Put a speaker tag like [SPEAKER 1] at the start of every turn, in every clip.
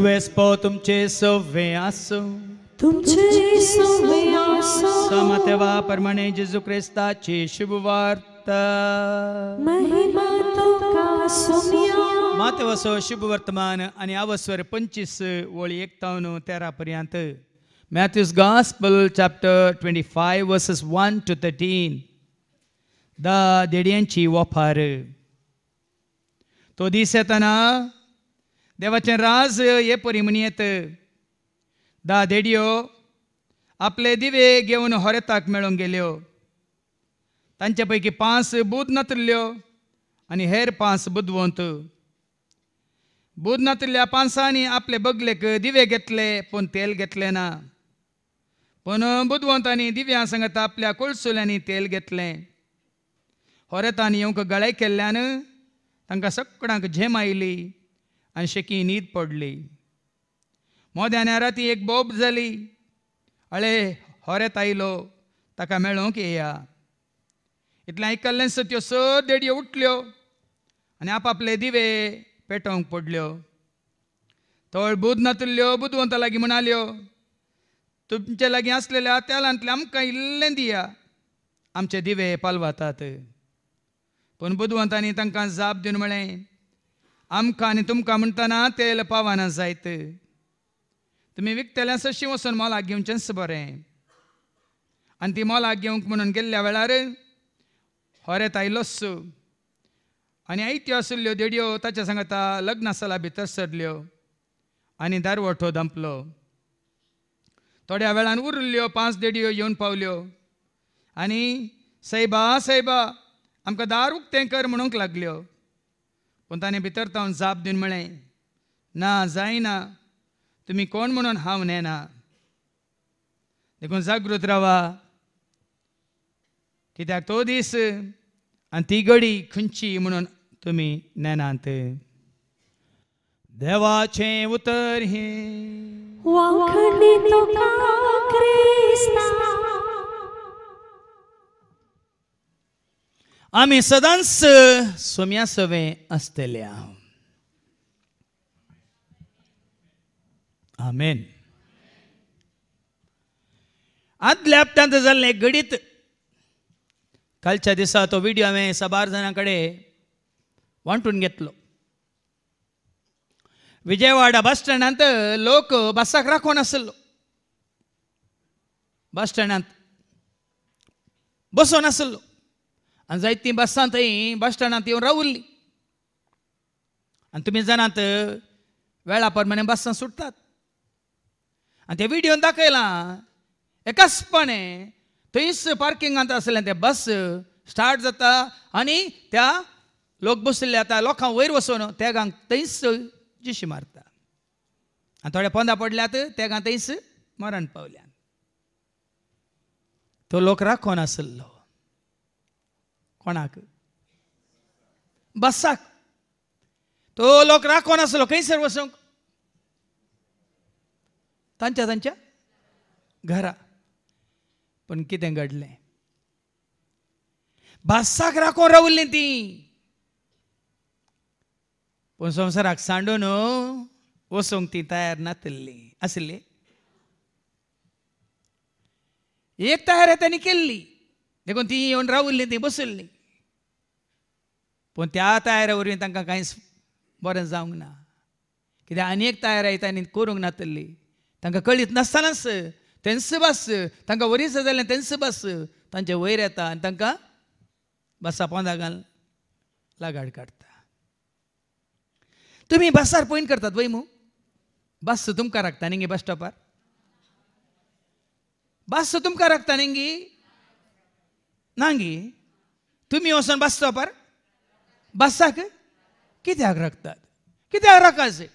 [SPEAKER 1] सर्वेस्पो तुमचे सव्वे आसो तुमचे सव्वे आसो समतेवा परमणे जेजू ख्रिस्ताचे शुभवार्ता महिमा तो का सोमिया मातवसो शुभ वर्तमान आणि आवस्वर 25 ओळी 51 तेरा पर्यंत Matthew's gospel chapter 25 verses 1 to 13 दा देडयांची वफार तो दीस येताना देवाचें राज परी परिमणी येत देडियो आपले दिवे घेऊन होरेताक मेळोवन गेल्यो तांचे पैकी पांच बुध नातुल्ल्यो आणि हेर पांच बुधवंत बुध नातुल्ल्या पांसांनी आपले बगलेक दिवे घेतले पण तेल घेतले ना पण बुधवंतांनी दिव्यां सांगत आपल्या कुळसुल्यांनी तेल घेतले होरेतांनी येवंक गळाय केल्ल्यान तांकां सगळ्यांक झेम आयली आनी न्हीद पडली मोद्यान राती एक बोब झाली अळे होरेत आयलो ताका मेळूंक येया इतलें आयकल्लें सत्यो स देडयो उठल्यो आनी आपापले दिवे पेटोवंक पडल्यो तळ बुद नातुल्ल्यो बुदवंत लागीं म्हणाल्यो तुमचे लागीं आसलेल्या तेलांतलें आमकां इल्लें दिया आमचे दिवे पालवातात पूण बुदवंतांनी तांकां जाप दिवन म्हळें आमकां आनी तुमकां म्हणताना तेल पावना जायत तुमी विकतेल्या सशी वचून मोलाक घेवचेंच बरें आनी ती मोलाक घेवंक म्हणून गेल्ल्या वेळार होरेत आयलोस आनी आयत्यो आशिल्ल्यो देडयो ताच्या सांगता लग्न आसला भितर सरल्यो आनी वठो दंपलो थोड्या वेळान उरल्यो पांच देडयो येवन पावल्यो आनी सैबा सैबा आमकां दार उक्तें कर म्हणूंक लागल्यो पूण भितर तावन जाप दिवन म्हळें ना जायना तुम्ही कोण म्हणून हांव नेना देखून जागृत रावा कित्याक तो दीस आनी ती घडी खंयची म्हणून तुमी नेनात देवाचें उतर हें आम्ही सदांस सोम्या सवे आमेन आदल्या हप्त्यांत गडीत कालच्या दिसा तो व्हिडिओ हांवें सबार जाणां कडेन वांटून घेतलो विजयवाडा बस स्टँडांत लोक बसाक राखून आसलो बस स्टँडांत बसो आसलो आणि जायत ती बस थंय बस स्टँडांत येवन रावल्ली आनी तुमी जाणात वेळा परमाने बसां सुटतात आणि ते व्हिडिओन दाखयलां एकाचपणे थंयच पार्किंगांत आसलें ते बस स्टार्ट जाता आणि त्या लोक बसले आतां लोकां वयर वसून तेगांक थंयच जिशी मारता आनी थोडे पोंदा पडल्यात तेगां थंयच मरण पावल्यात तो लोक राखोन आसलो कोणाक बसाक तो लोक राखोन आसलो सर वचूंक तांच्या तांच्या घरा पण कितें घडलें बसाक राखून रावल्लीं ती पूण संवसाराक सांडून वसूक ती तयार नातल्ली आसली एक तयार त्यांनी केल्ली देखून ती येवन रावल्ली ती बसल्ली पूण त्या तयाऱ्या वरवीं तांकां कांयच बरें जावंक ना कित्याक आनी एक तयाऱ्या तांणी करूंक तल्ली तांकां कळीत नासतनाच त्यांचं बस तांकां वरीस जालें तेंस बस तांचे वयर येता आनी तांकां बसा पोंदा घाल लागाड काडटा तुमी बसार पोईन करतात वय मू बस तुमकां राखता न्ही गे बस स्टॉपार बस तुमकां राखता न्ही गी नांगी तुम्ही वसन बसता पर बसाक कित्याक रखतात कित्याक रखाचे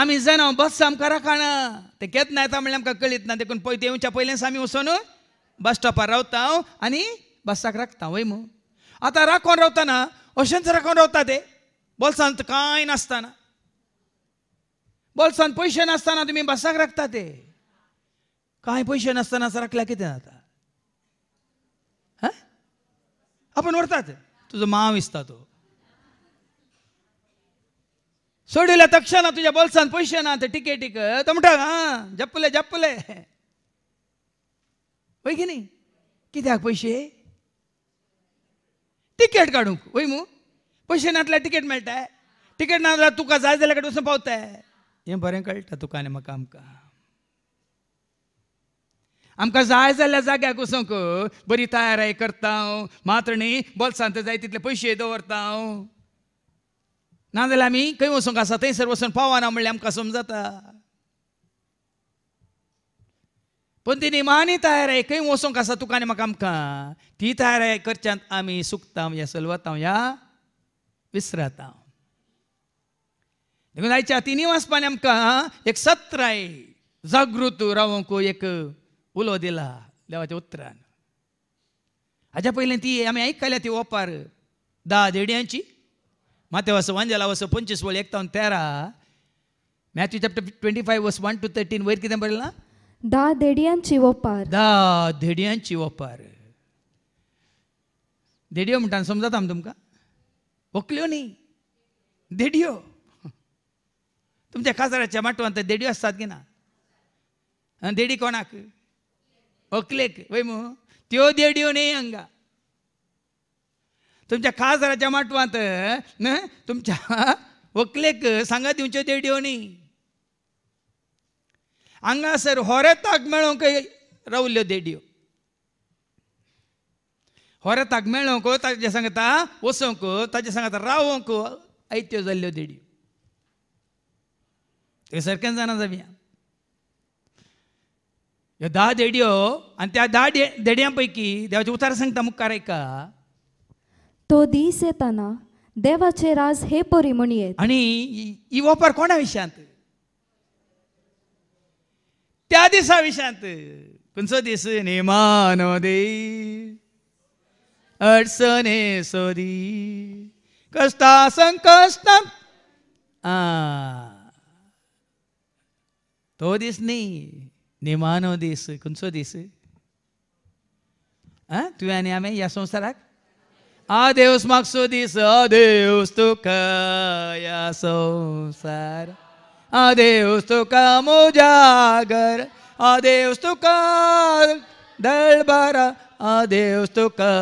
[SPEAKER 1] आम्ही जाणा बस आमकां रखाना ते केतना येता म्हणल्यार आमकां कळीत ना देखून पळय ते येवच्या पयलेंच आमी वचून बस स्टॉपार रावता हांव आनी बसाक राखता वय मू आतां राखोन रावताना अशेंच राखोन रावता ते बोल्सांत कांय नासताना बोल्सान पयशे नासताना तुमी बसाक राखता ते काय पैसे नसताना सरकल्या किती आता हा आपण वरतात तुझं माव विसता तो सोडिला तक्षणा तुझ्या बॉल्सान पैसे ना ते टिके टिक तमटा हा जपले जपले होय की नाही कित्याक पैसे तिकेट काढू होय मू पैसे नातल्या तिकेट मेळटाय तिकेट ना तुका जाय जाल्यार वचून पावताय हें बरें कळटा तुका आनी म्हाका आमकां आमकां जाय जाल्यार जाग्याक वसोंक बरी तयाराय करता हांव मात्र न्ही बोल्सांत जाय तितले पयशे दवरता हांव नाजाल्यार आमी खंय वसोंक आसा थंयसर वचून पावना म्हणल्यार आमकां समजता पूण तिणी मानी तयाराय खंय वसोंक आसा तुका आनी म्हाका आमकां ती तयाराय करच्यान आमी सुकता या सलवता ह्या विसरता देखून आयच्या तिनी वचपानी आमकां एक सत्र सत्राय जागृत रावंक एक दिला देवाचे उत्तर हाज्या पहिले ती आम्ही आयकल्या ती ओपार दहा देड्यांची माते वस वांजेला वस पंचवीस वळ एकतावन तेरा Matthew chapter twenty five verse one to thirteen वयर बरेल ना
[SPEAKER 2] दा देड्यांची
[SPEAKER 1] ओपार दा देड्यांची ओपार देडयो म्हणटा समजता आमी तुमकां व्हकल्यो न्ही देडयो तुमच्या काजाराच्या माटवांत देडयो असतात की ना देडी कोणाक अकलेक मु त्यो देडयो न्ही हांगा तुमच्या खासदाराच्या माटवांत न तुमच्या व्हंकलेक सांगा दिवच्यो देडयो न्ही हांगासर होरेताक मेळोंक रावल्यो देडयो होरेताक मेळोंक ताचे सांगता वचोंक ताचे सांगता को आयत्यो जाल्ल्यो देडयो थंयसरल्यान जाणा जावया ह्यो धा देड्यो आणि त्या धा देडयां पैकी देवाचे उतार सांगता मुखार
[SPEAKER 2] तो दीस येताना देवाचे राज हे परी म्हणयेत आणि ही कोणा
[SPEAKER 1] विशयांत त्या दिसा विशांत खंयचो दीस नेमान दे अडचणे सोदी कष्टा संकष्ट तो दीस न्ही निमानो दीस खंयचो दीस आं तुवें आनी आम्ही ह्या संवसाराक आ देवस मागसो दीस आ देवस तुका या संसार आ देवस तुका मोजागर आ देवस तुका दळ बारा आ देवस तुका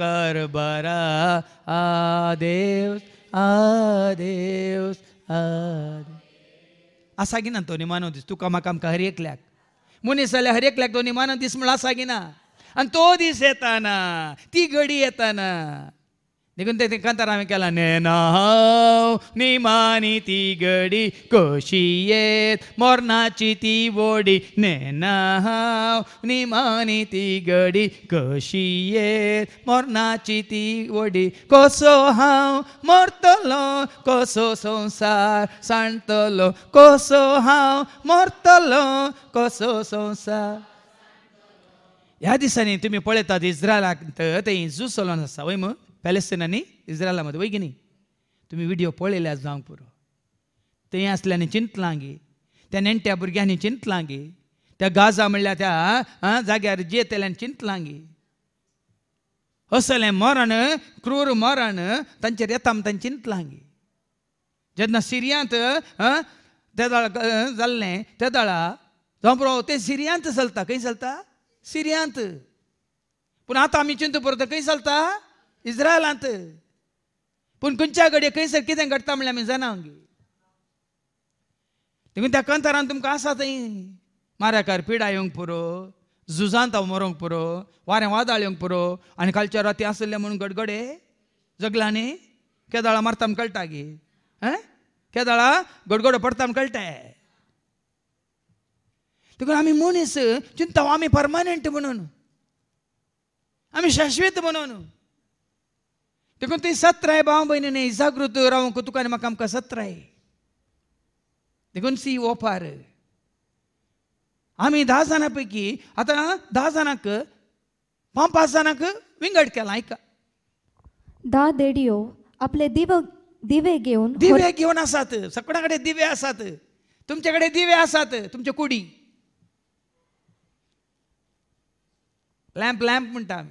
[SPEAKER 1] कर बारा आ देवस आ देवस आ आसा की ना तो निमानो दीस तुका म्हाका आमकां हर एकल्याक मुनीस हर एक दोनी मनात दीस म्हणून असा ना आणि तो दिस येताना ती गडी येताना निघून ते कांताराम केला नेना नी मानी ती गडी कशी येत मोरणाची ती वडी नेना नी मानी ती गडी कशी येत मोरणाची ती ओडी कसो हांव मरतलो कसो संसार सांडतलो कसो हांव मरतलो कसो संसार ह्या दिसांनी तुमी पळयतात इज्रायलाक ते इजू चलोन आसा वय म्हूण पॅलेस्टीन आणि इस्रायला मदीं वय की नाही तुमी व्हिडिओ पळयल्या जावंक पुरो ते आसल्यांनी चिंतलां गे त्या नेणट्या भुरग्यांनी चिंतला गे त्या गाजा म्हणल्या त्या जाग्यार जेतेल्यान चिंतला गे असले मरण क्रूर मरण तांचेर येता तांणी चिंतलां गे जेन्ना सिरियांत तेदळ जाल्लें तेदळा जावं ते सिरियांत चलता खंय चलता सिरियांत पूण आतां आमी चिंता खंय चलता इस्रायलांत पूण खंयच्या घडये खंयसर कितें घडटा म्हणल्यार आमी जाणा आमगे देखून त्या कंतरान तुमकां आसा थंय माऱ्याकार पिडा येवंक पुरो झुजांत हांव मरोंक पुरो वारें वादळ येवंक पुरो आनी कालच्या राती आसले म्हणून गडगडे जगला न्ही मारता मारता कळटा गे हं गडगडो पडता कळटा देखून आमी मनीस चिंता आमी परमानंट म्हणून आमी शाश्वत म्हणून देखून ती सतराय भाव भयणीने जागृत रावंक तुकाने म्हाका आमकां आहे देखून सी ओपार आमी धा जाणां पैकी आतां धा जाणांक पांच पांच जाणांक विंगड केला आयका
[SPEAKER 2] धा देडयो आपले दिव दिवे घेऊन दिवे घेऊन
[SPEAKER 1] आसात सगळ्याकडे दिवे आसात तुमच्याकडे दिवे आसात तुमचे कुडी लॅम्प लॅम्प म्हणटा आमी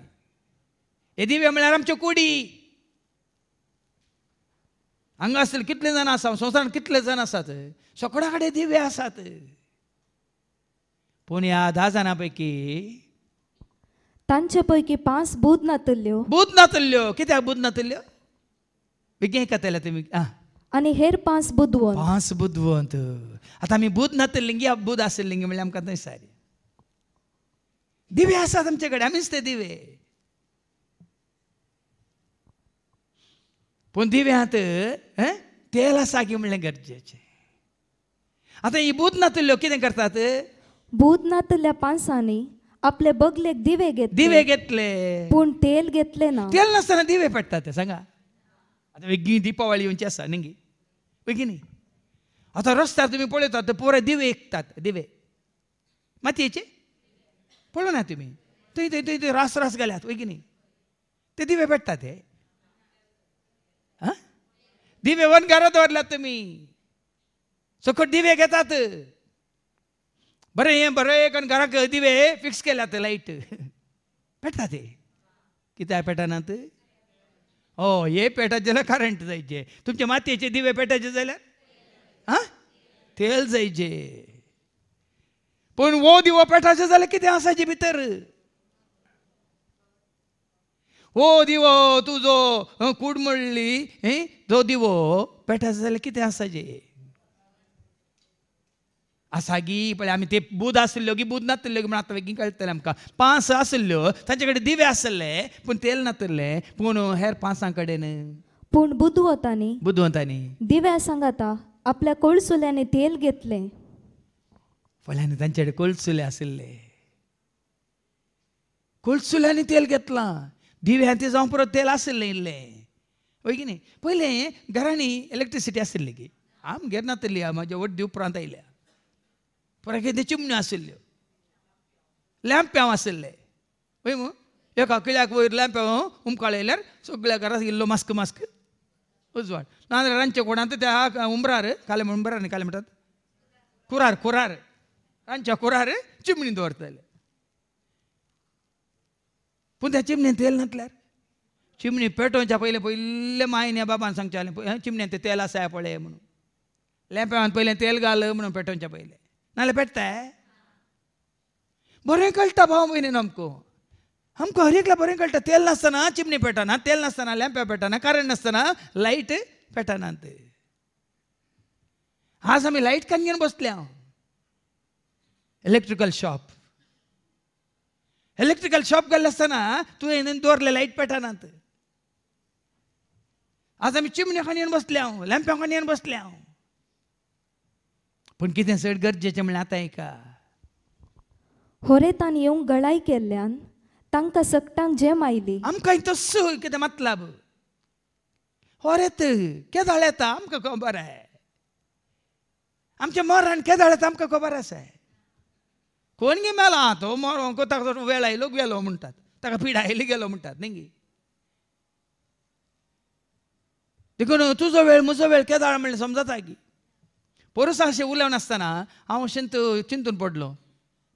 [SPEAKER 1] हे दिवे म्हळ्यार आमच्यो कुडी हांगा असेल कितले जण आसा संवसारान कितले जाण आसात सगळ्या कडेन दिवे आसात पूण ह्या धा जाणां पैकी
[SPEAKER 2] तांचे पैकी पांच बुध नातल्यो बूद
[SPEAKER 1] नातल्यो कित्याक बूद नातल्यो बेगीन कथेला तुमी आं आनी हेर पांच बुदवंत पांच बुधवंत आतां आमी लिंगी नातल्लिंगी बूद लिंगी म्हणल्यार आमकां थंय सारी दिवे असतात आमच्याकडे कडेन ते दिवे तेल आसा की म्हणलें गरजेचे आता ही भूतनाथ लोक कितें करतात बूत नातुल्ल्या आपले बगलेक दिवे घेत दिवे घेतले पूण तेल घेतले ना तेल नसताना दिवे पेटतात ते सांगा आता वेगळी दीपावळी येवची आसा न्ही वेगळी न्ही आता रस्त्यार तुम्ही पळयतात पुरे दिवे एकतात दिवे मातयेचे पळोवना ना तुम्ही थंय थंय थंय रास रास घाल्यात वेगळी ते दिवे पेटतात ते दिवे वन घरात वाढलात तुम्ही सकट दिवे घेतात बरे हे बरं एक आणि दिवे फिक्स केल्यात लाईट पेटतात ते किती पेटाना ते हो हे पेटायचे करंट जायचे तुमच्या मातयेचे दिवे पेटायचे झाल्या हा तेल जायचे पण वो दिवो पेटायचे झाले किती असायचे भीतर ओ हो, दिवो तुझो कुडमळली हे जो दिवो पेटायचा जाल्यार कितें आसा जे आसा गी पळय आमी ते बुद आसल्यो गी बूद नातल्यो गी म्हण आतां बेगीन कळटलें आमकां पांच आसल्यो तांचे कडेन दिवे आसले पूण तेल नातले पूण हेर पांसां कडेन
[SPEAKER 2] पूण बुद्ध वता बुद्ध दिव्या सांगाता आपल्या कोळसुल्यांनी
[SPEAKER 1] तेल घेतले फळ्यांनी तांचे कडेन कोळसुले आशिल्ले कोळसुल्यांनी तेल घेतलां ದಿವೆ ಹಂತಿ ಸಂಪೂರ ತೇಲ್ ಆಸಿಲ್ಲ ಇಲ್ಲೇ ಹೋಗಿನಿ पहिले ಗರಾಣಿ इलेक्ट्रिसिटी ಆಸಿಲ್ಲಿಗೆ ಆಮ್ ಗೆರ್ನಾತಿಲ್ಲಿ ಮಜಾ ಒಟ್ಟು ದಿವ್ ಪ್ರಾಂತ ಇಲ್ಲ ಪೊರಗೆ ಚಿಮ್ನಿ ಆಸಿಲ್ಲ ಲ್ಯಾಂಪ್ ಯಾವ ಆಸಿಲ್ಲೆ ಒಯ್ಮು एक किळ्याक वयर लॅम्प उमकाळयल्यार सगळ्या घरांत इल्लो मास्क मास्क उजवाड नाजाल्यार रांदचे कोणांत त्या उमरार काले उमरार न्ही काले म्हणटात कुरार कुरार रांदच्या कुरार चिमणी दवरताले पण त्या चिमणेन तेल नातल्यार चिमणी पेटोवच्या पयलें पयलें मायन्या बाबान सांगच्या चिमण्यान तें तेल आसा पळय म्हणून लेंप्यान पयलें तेल घाल म्हणून पेटोवच्या पयलें नाजाल्यार पेटताय बरें कळटा भाव भयणीन अमको अमको हर एकला बरें कळटा तेल नासतना चिमणी पेटना तेल नासतना लॅम्प्या पेटना कारण नासतना लायट पेटनात आज आमी लायट कान घेवन बसल्या इलेक्ट्रिकल शॉप शॉप ಶಾಪ್ಗಲ್ಲಸ್ತನ असताना तू ದೋರ್ಲೆ दोरले लाईट पेटानात आज आमी चिमण्या खाण येवन बसले हांव लॅम्प्या खाण येवन बसले हांव पूण कितें चड गरजेचें म्हणजे आतां एका होरे तान
[SPEAKER 2] येवंक गळाय केल्ल्यान तांकां सकटांक जेम आयली
[SPEAKER 1] आमकां तस्स कितें मतलाब होरेत जाळ येता आमकां खबर आहे आमच्या मोरान केदाळ येता आमकां खबर आसा कोण गे मेला तो मरो ताका वेळ आयलो गेलो म्हणटात ताका पीड आयली गेलो म्हणटात न्ही गे देखून तुजो वेळ म्हजो वेळ केदाळ म्हणलें समजता की पोरसाशें उलोवन आसतना हांव शिंत चिंतून पडलो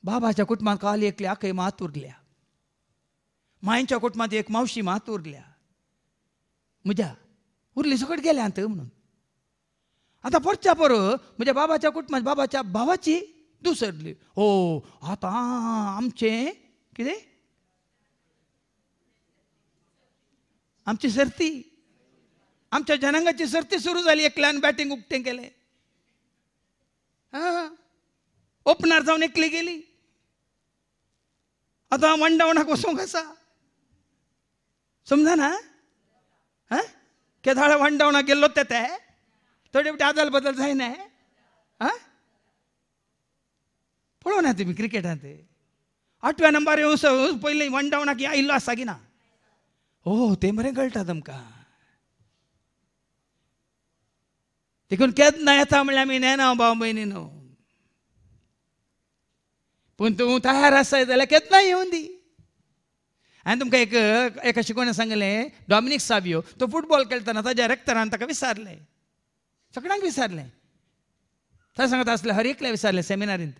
[SPEAKER 1] बाबाच्या कुटुंबांत काल एकले आखय मात उरल्या मायेच्या कुटुंबांत एक मावशी मात उरल्या म्हज्या उरली सकट गेल्या म्हणून आतां परच्या पर म्हज्या बाबाच्या कुटुंबात बाबाच्या भावाची दुसरली हो आता आमचे कितें आमची सर्ती आमच्या जनांगाची सर्ती सुरू झाली एकल्यान बॅटिंग उकटे केले हा ओपनर जाऊन एकली गेली आता वन डावनाक कसा समजा ना हां केदाळ वन डावनाक गेल्लो ते थोडे फावटी आदल बदल जायना हा ಪಡೋಣಂತೆ ಮಿ ಕ್ರಿಕೆಟ್ ಅಂತೆ आठव्या नंबर येऊ पहिले वन डावन की आयिल्लो आसा की ना हो ते मरे कळटा तुमकां देखून केन्ना येता म्हळ्यार आमी नेना भाव भयणी न्हू पूण तूं तयार आसा जाल्यार केन्ना येवन दी हांवें तुमकां एक एका शिकवण्या सांगलें डॉमिनीक सावियो तो फुटबॉल खेळटना ताज्या रेक्तरान ताका विसारलें सगळ्यांक विसारलें थंय सांगता आसलें हर एकल्या विसारलें सेमिनारींत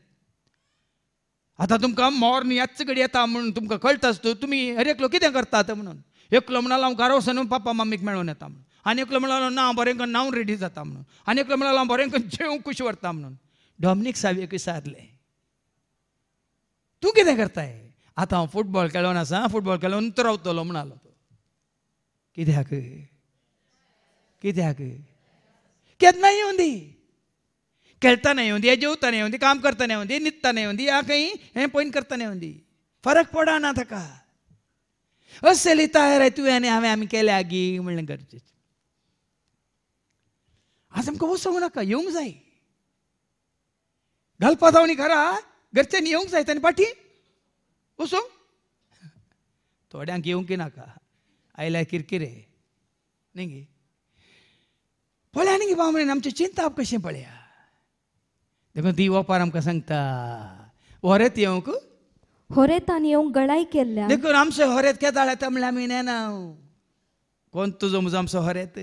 [SPEAKER 1] आतां तुमकां मोर्न याच कडेन येता म्हणून तुमकां कळटा आसत तुमी हर एकलो कितें करतात म्हणून एकलो म्हणलो हांव घरा वचून पापा मम्मीक मेळोन येता म्हणून आनी एकलो म्हणलो ना हांव बरें करून नांव रेडी जाता म्हणून आनी एकलो म्हणलो हांव बरें करून जेवंक कुशी व्हरता म्हणून डॉमिनीक सावयेक विचारलें तूं कितें करताय आतां हांव फुटबॉल खेळोन आसा फुटबॉल खेळोन रावतलो रावतलो आलो तो कित्याक कित्याक केन्ना येवन दी कहता नहीं होंगी जोता नहीं होंगी काम करता नहीं होंगी नित्ता नहीं होंगी आ कहीं है पॉइंट करता नहीं होंगी फरक पड़ा ना थका असेली तयार आहे तुवें हांवें आमी केल्या आगी म्हणलें गरजेचें आज आमकां वचूंक नाका येवंक जाय घालपा जावनी घरा घरच्यांनी येवंक जाय तांणी फाटी वचूंक थोड्यांक येवंक नाका आयल्या किरकिरे गे पळया न्ही गे देखो दीवो पार आमकां सांगता होरेत येवंक
[SPEAKER 2] होरेतान येवंक गळाय केल्ल्या देखून
[SPEAKER 1] आमचे होरेत केदाळ येता म्हणल्यार आमी नेना कोण तुजो म्हजो आमचो होरेत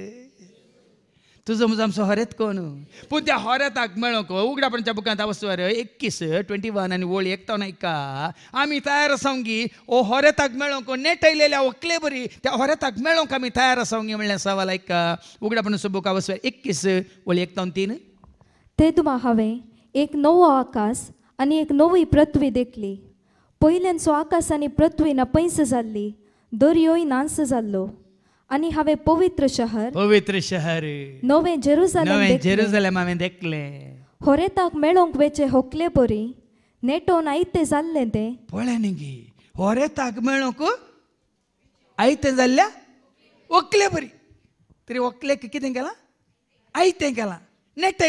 [SPEAKER 1] तुजो म्हजो आमचो होरेत कोण पूण त्या होरेताक मेळोंक उगडापणच्या बुकांत वस्तूवर एकवीस ट्वेंटी वन आनी तो एकतावन का आमी तयार आसोंगी ओ होरेताक मेळोंक नेटयलेल्या ओकले बरी त्या होरेताक का आमी तयार आसोंगी म्हणल्यार सवाल आयका उगडापणचो बुका वस्तूवर एकवीस वळ एकतावन तीन ते
[SPEAKER 2] तुमा हांवें एक नवो आकाश आनी एक नवी पृथ्वी देखली पयल्यांचो आकाश आनी पृथ्वी नपैस जाल्ली दर्योय नांस जाल्लो आणि हावे पवित्र शहर
[SPEAKER 1] पवित्र शहर
[SPEAKER 2] नवे जेरुजालेम
[SPEAKER 1] जेरुजालेम हांवें देखलें
[SPEAKER 2] होरेताक मेळोंक वेचे होकले बरी नेटोन आयते जाल्ले ते
[SPEAKER 1] पळे निगी होरेताक मेळोंक आयते जाल्ल्या ओकले बरी तरी ओकले कितें केलां आयतें केलां नेट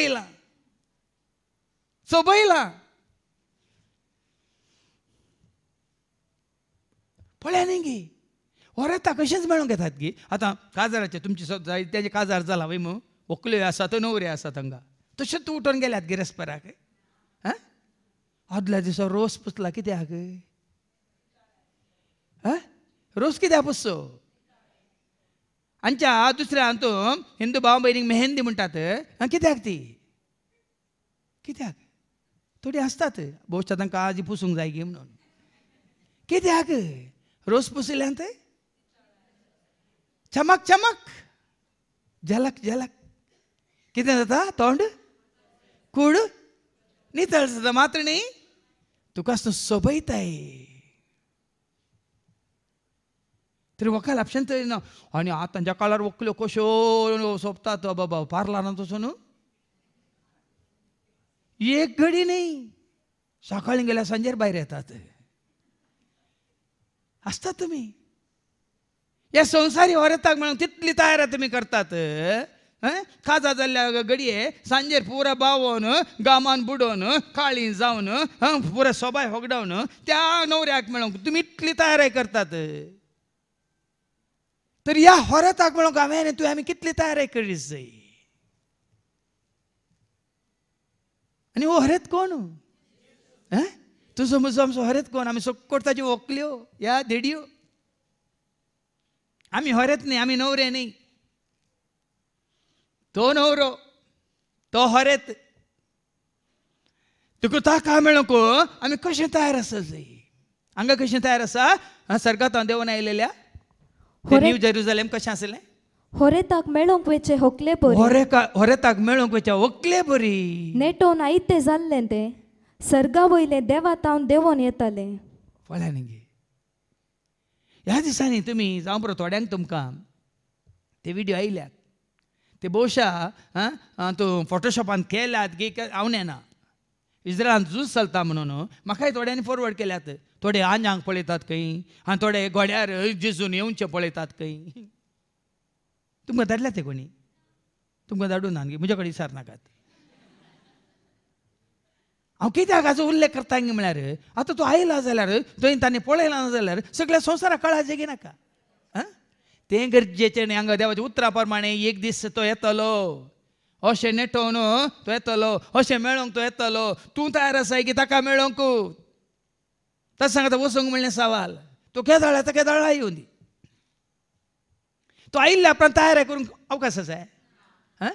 [SPEAKER 1] पळ्या पळ्याने गे वरता कशेंच मेळूंक घेतात गी आतां काजाराचे तुमचे त्याचे काजार जाला वय मग व्हंकल्यो आसात न्हवऱ्यो आसा तांकां तशेंच तूं उठोन गेल्यात गे आं आदल्या दिसा रोस पुसला कित्याक आं रोस कित्याक पुसो आमच्या दुसऱ्या हातूंत हिंदू भाव भयणीक मेहंदी म्हणटात कित्याक ती कित्याक थोडी हसतात बोश्ट आतां काळजी पुसूंक जाय गे म्हणून कित्याक रोज पुसिल्यान ते चमक चमक झलक झलक कितें जाता तोंड कूड नितळ जाता मात्र न्ही तुकाच तो आहे तरी वकाल ऑप्शन तरी ना आनी ज्या काळार वकल्यो कश्यो तो बाबा ना तसं न्हू एक घडी नाही सकाळी गेल्या संजय बाहेर येतात असता तुम्ही या संसारी व्हरताक म्हणून तितली तयारी तुम्ही करतात खाजा जाल्ल्या घडये सांजेर पुरा बावोन गामान बुडोवन काळी जावन पुरा सोबाय होगडावन त्या नवऱ्याक मेळोंक तुम्ही इतली तयारी करतात तर या होरताक मेळोंक हांवें तुवें आमी कितली तयाराय करीत जाय आणि ओ हरेत कोण तुझं तूं समज हरेत कोण आम्ही सोक्कोट ताज्यो व्हंकल्यो या धेडयो आम्ही हरेत नाही आम्ही नवरे नाही तो नवरो तो हरेत तुका ताका को आम्ही कशें तयार आसा जाय हांगा कशें तयार आसा सरकार देवन आयलेल्या न्यू जेरुजलेम कशें आसलें
[SPEAKER 2] ಹೊರೆತಾಗ್ ಮೇಳೊಂಕ್ ವೆಚ್ಚೆ ಹೊಕ್ಲೆ
[SPEAKER 1] ಬೋರಿ ಹೊರೆಕ ಹೊರೆತಾಗ್ ಮೇಳೊಂಕ್
[SPEAKER 2] ನೆಟೋನ್ ಐತೆ ಜಲ್ಲೆಂದೆ सर्गा वयले देवा तावन देवोन येताले
[SPEAKER 1] पळ्या न्ही ह्या दिसांनी तुमी जावं बरो थोड्यांक तुमकां ते व्हिडियो आयल्यात ते बोशा आं तूं फोटोशॉपान केल्यात गे हांव येना इस्रायलान झूज चलता म्हणून म्हाकाय थोड्यांनी फॉरवर्ड केल्यात थोडे आंजांक पळयतात खंय आनी थोडे गोड्यार झिजून येवचे पळयतात खंय तुमकां धाडल्या ते कोणी तुमकां धाडूं गे म्हज्या कडेन विसार नाकात हांव कित्याक हाजो उल्लेख करता म्हळ्यार आतां तूं आयला जाल्यार तुवें ताणें पळयला ना जाल्यार सगळ्या संवसाराक कळा जेगी नाका आं तें गरजेचें न्ही हांगा देवाच्या उतरा प्रमाणे एक दीस तो येतलो अशें नेटोवन तो येतलो अशें मेळोंक तो येतलो तूं तयार आसाय की ताका मेळोंकू ताका सांगता वसोंक म्हणलें सावाल तो केदळा तो केदळा येवन दी तो आयिल्ल्या उपरांत तयार करूंक अवकाश आसा आं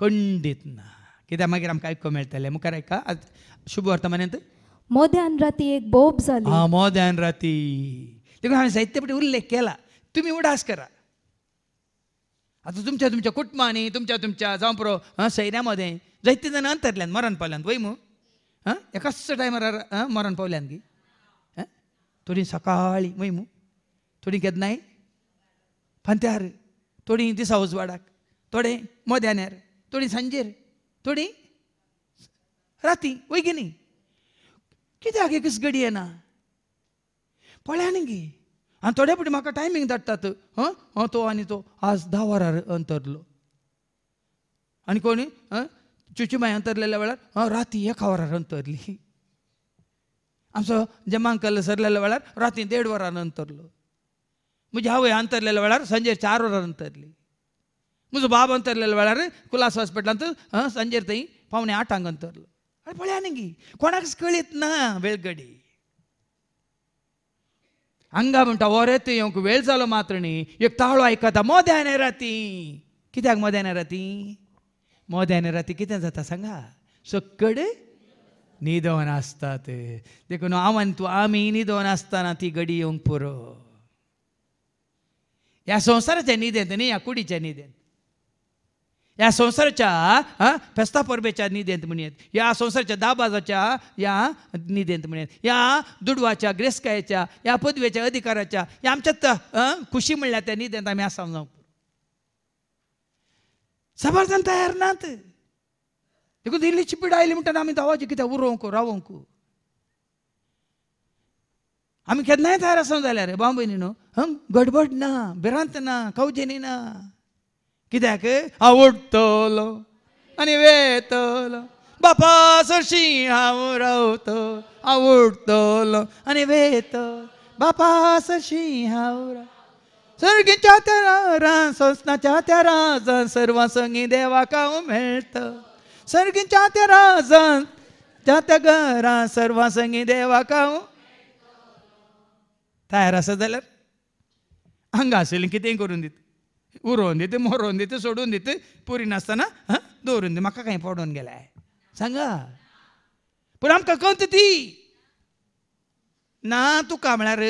[SPEAKER 1] खंडीत ना कित्याक मागीर आमकां आयकूंक मेळटलें मुखार आयका शुभ वर्तमानांत
[SPEAKER 2] मोद्यान राती एक बोब जाली आं मोद्यान
[SPEAKER 1] राती देखून हांवें साहित्य पटी उल्लेख केला तुम्ही उडास करा आता तुमच्या तुमच्या कुटुंबांनी तुमच्या तुमच्या जावं पुरो हां मदें जायते जाणां अंतरल्यान मरण पावल्यान वय मू हां एकाच टायमार मरण पावल्यान की थोडी सकाळी वय मू थोडी केदनाय फांत्यार थोडी दिसा उजवाडाक వాడాక్ थोडे मोद्यानेर सांजेर सांजेर थोडी राती वय कित्याक एकच गडी येना पळ्यान गे आनी थोडे फुडें म्हाका टायमींग धाडटात हां तो आनी तो आज धा वरार अंतरलो आनी कोणी चुचुमाय अंतरलेल्या वेळार हां राती एका वरार अंतरली आमचो जमांकल सरलेल्या वेळार राती देड वरान अंतरलो माझ्या आवय अंतरलेल्या वेळार संजय चार अंतरली म्हजो बाब अंतरलेल्या वेळार कुलास हॉस्पिटलांतर संजेर थं पाणी आठांग अंतरलो पळ्या ना गी कोणाक कळीत ना म्हणता वर येवंक वेळ जालो मात्र एक ताळो ऐकता मोद्याने राती कित्याक मद्याने राती मोध्याने राती कित्यान जाता सांगा सक्कडे निदोव असतात देखून तूं आमी आम्ही निदोवूनचना ती गडी येवंक पुरो या संसाराच्या निधेत नाही या कुडीच्या निधेंत या संसाराच्या फेस्ता परबेच्या निदेंत म्हणयेत या संसाराच्या दाबाजाच्या या निदेंत म्हणत या दुडवाच्या ग्रेस्कायेच्या या पदवेच्या अधिकाराच्या या आमच्या खुशी म्हणल्या त्या निधेत आमी आसाम जावंक साबार तयार नात देखून दिल्लीची पिड आयली म्हणटना आमी दावाची कित्याक उरोवंक रावंकू आम्ही केद नाही तयार असं रे रे भयणीनो हम गडबड ना भिरांत ना कौजेनी ना कित्याक आवडतोलो आणि वेतोलो बापा सरशी हाव रावतो आवडटलो आणि वेत बापा सरशी हाव राव सर्गीच्या त्या रान सोसनाच्या त्या सर्व संगी देवाका मेळत सर्गीच्या त्या राजन त्या त्या घरा सर्व संगी तयार आसा जाल्यार हांगा आशिल्लें कितेंय करून दिता उरोवन दिता मोरोवन दिता सोडून दिता पुरी नासतना हां दवरून दी म्हाका कांय पडून गेलाय सांगा पूण आमकां कंत ती ना तुका म्हळ्यार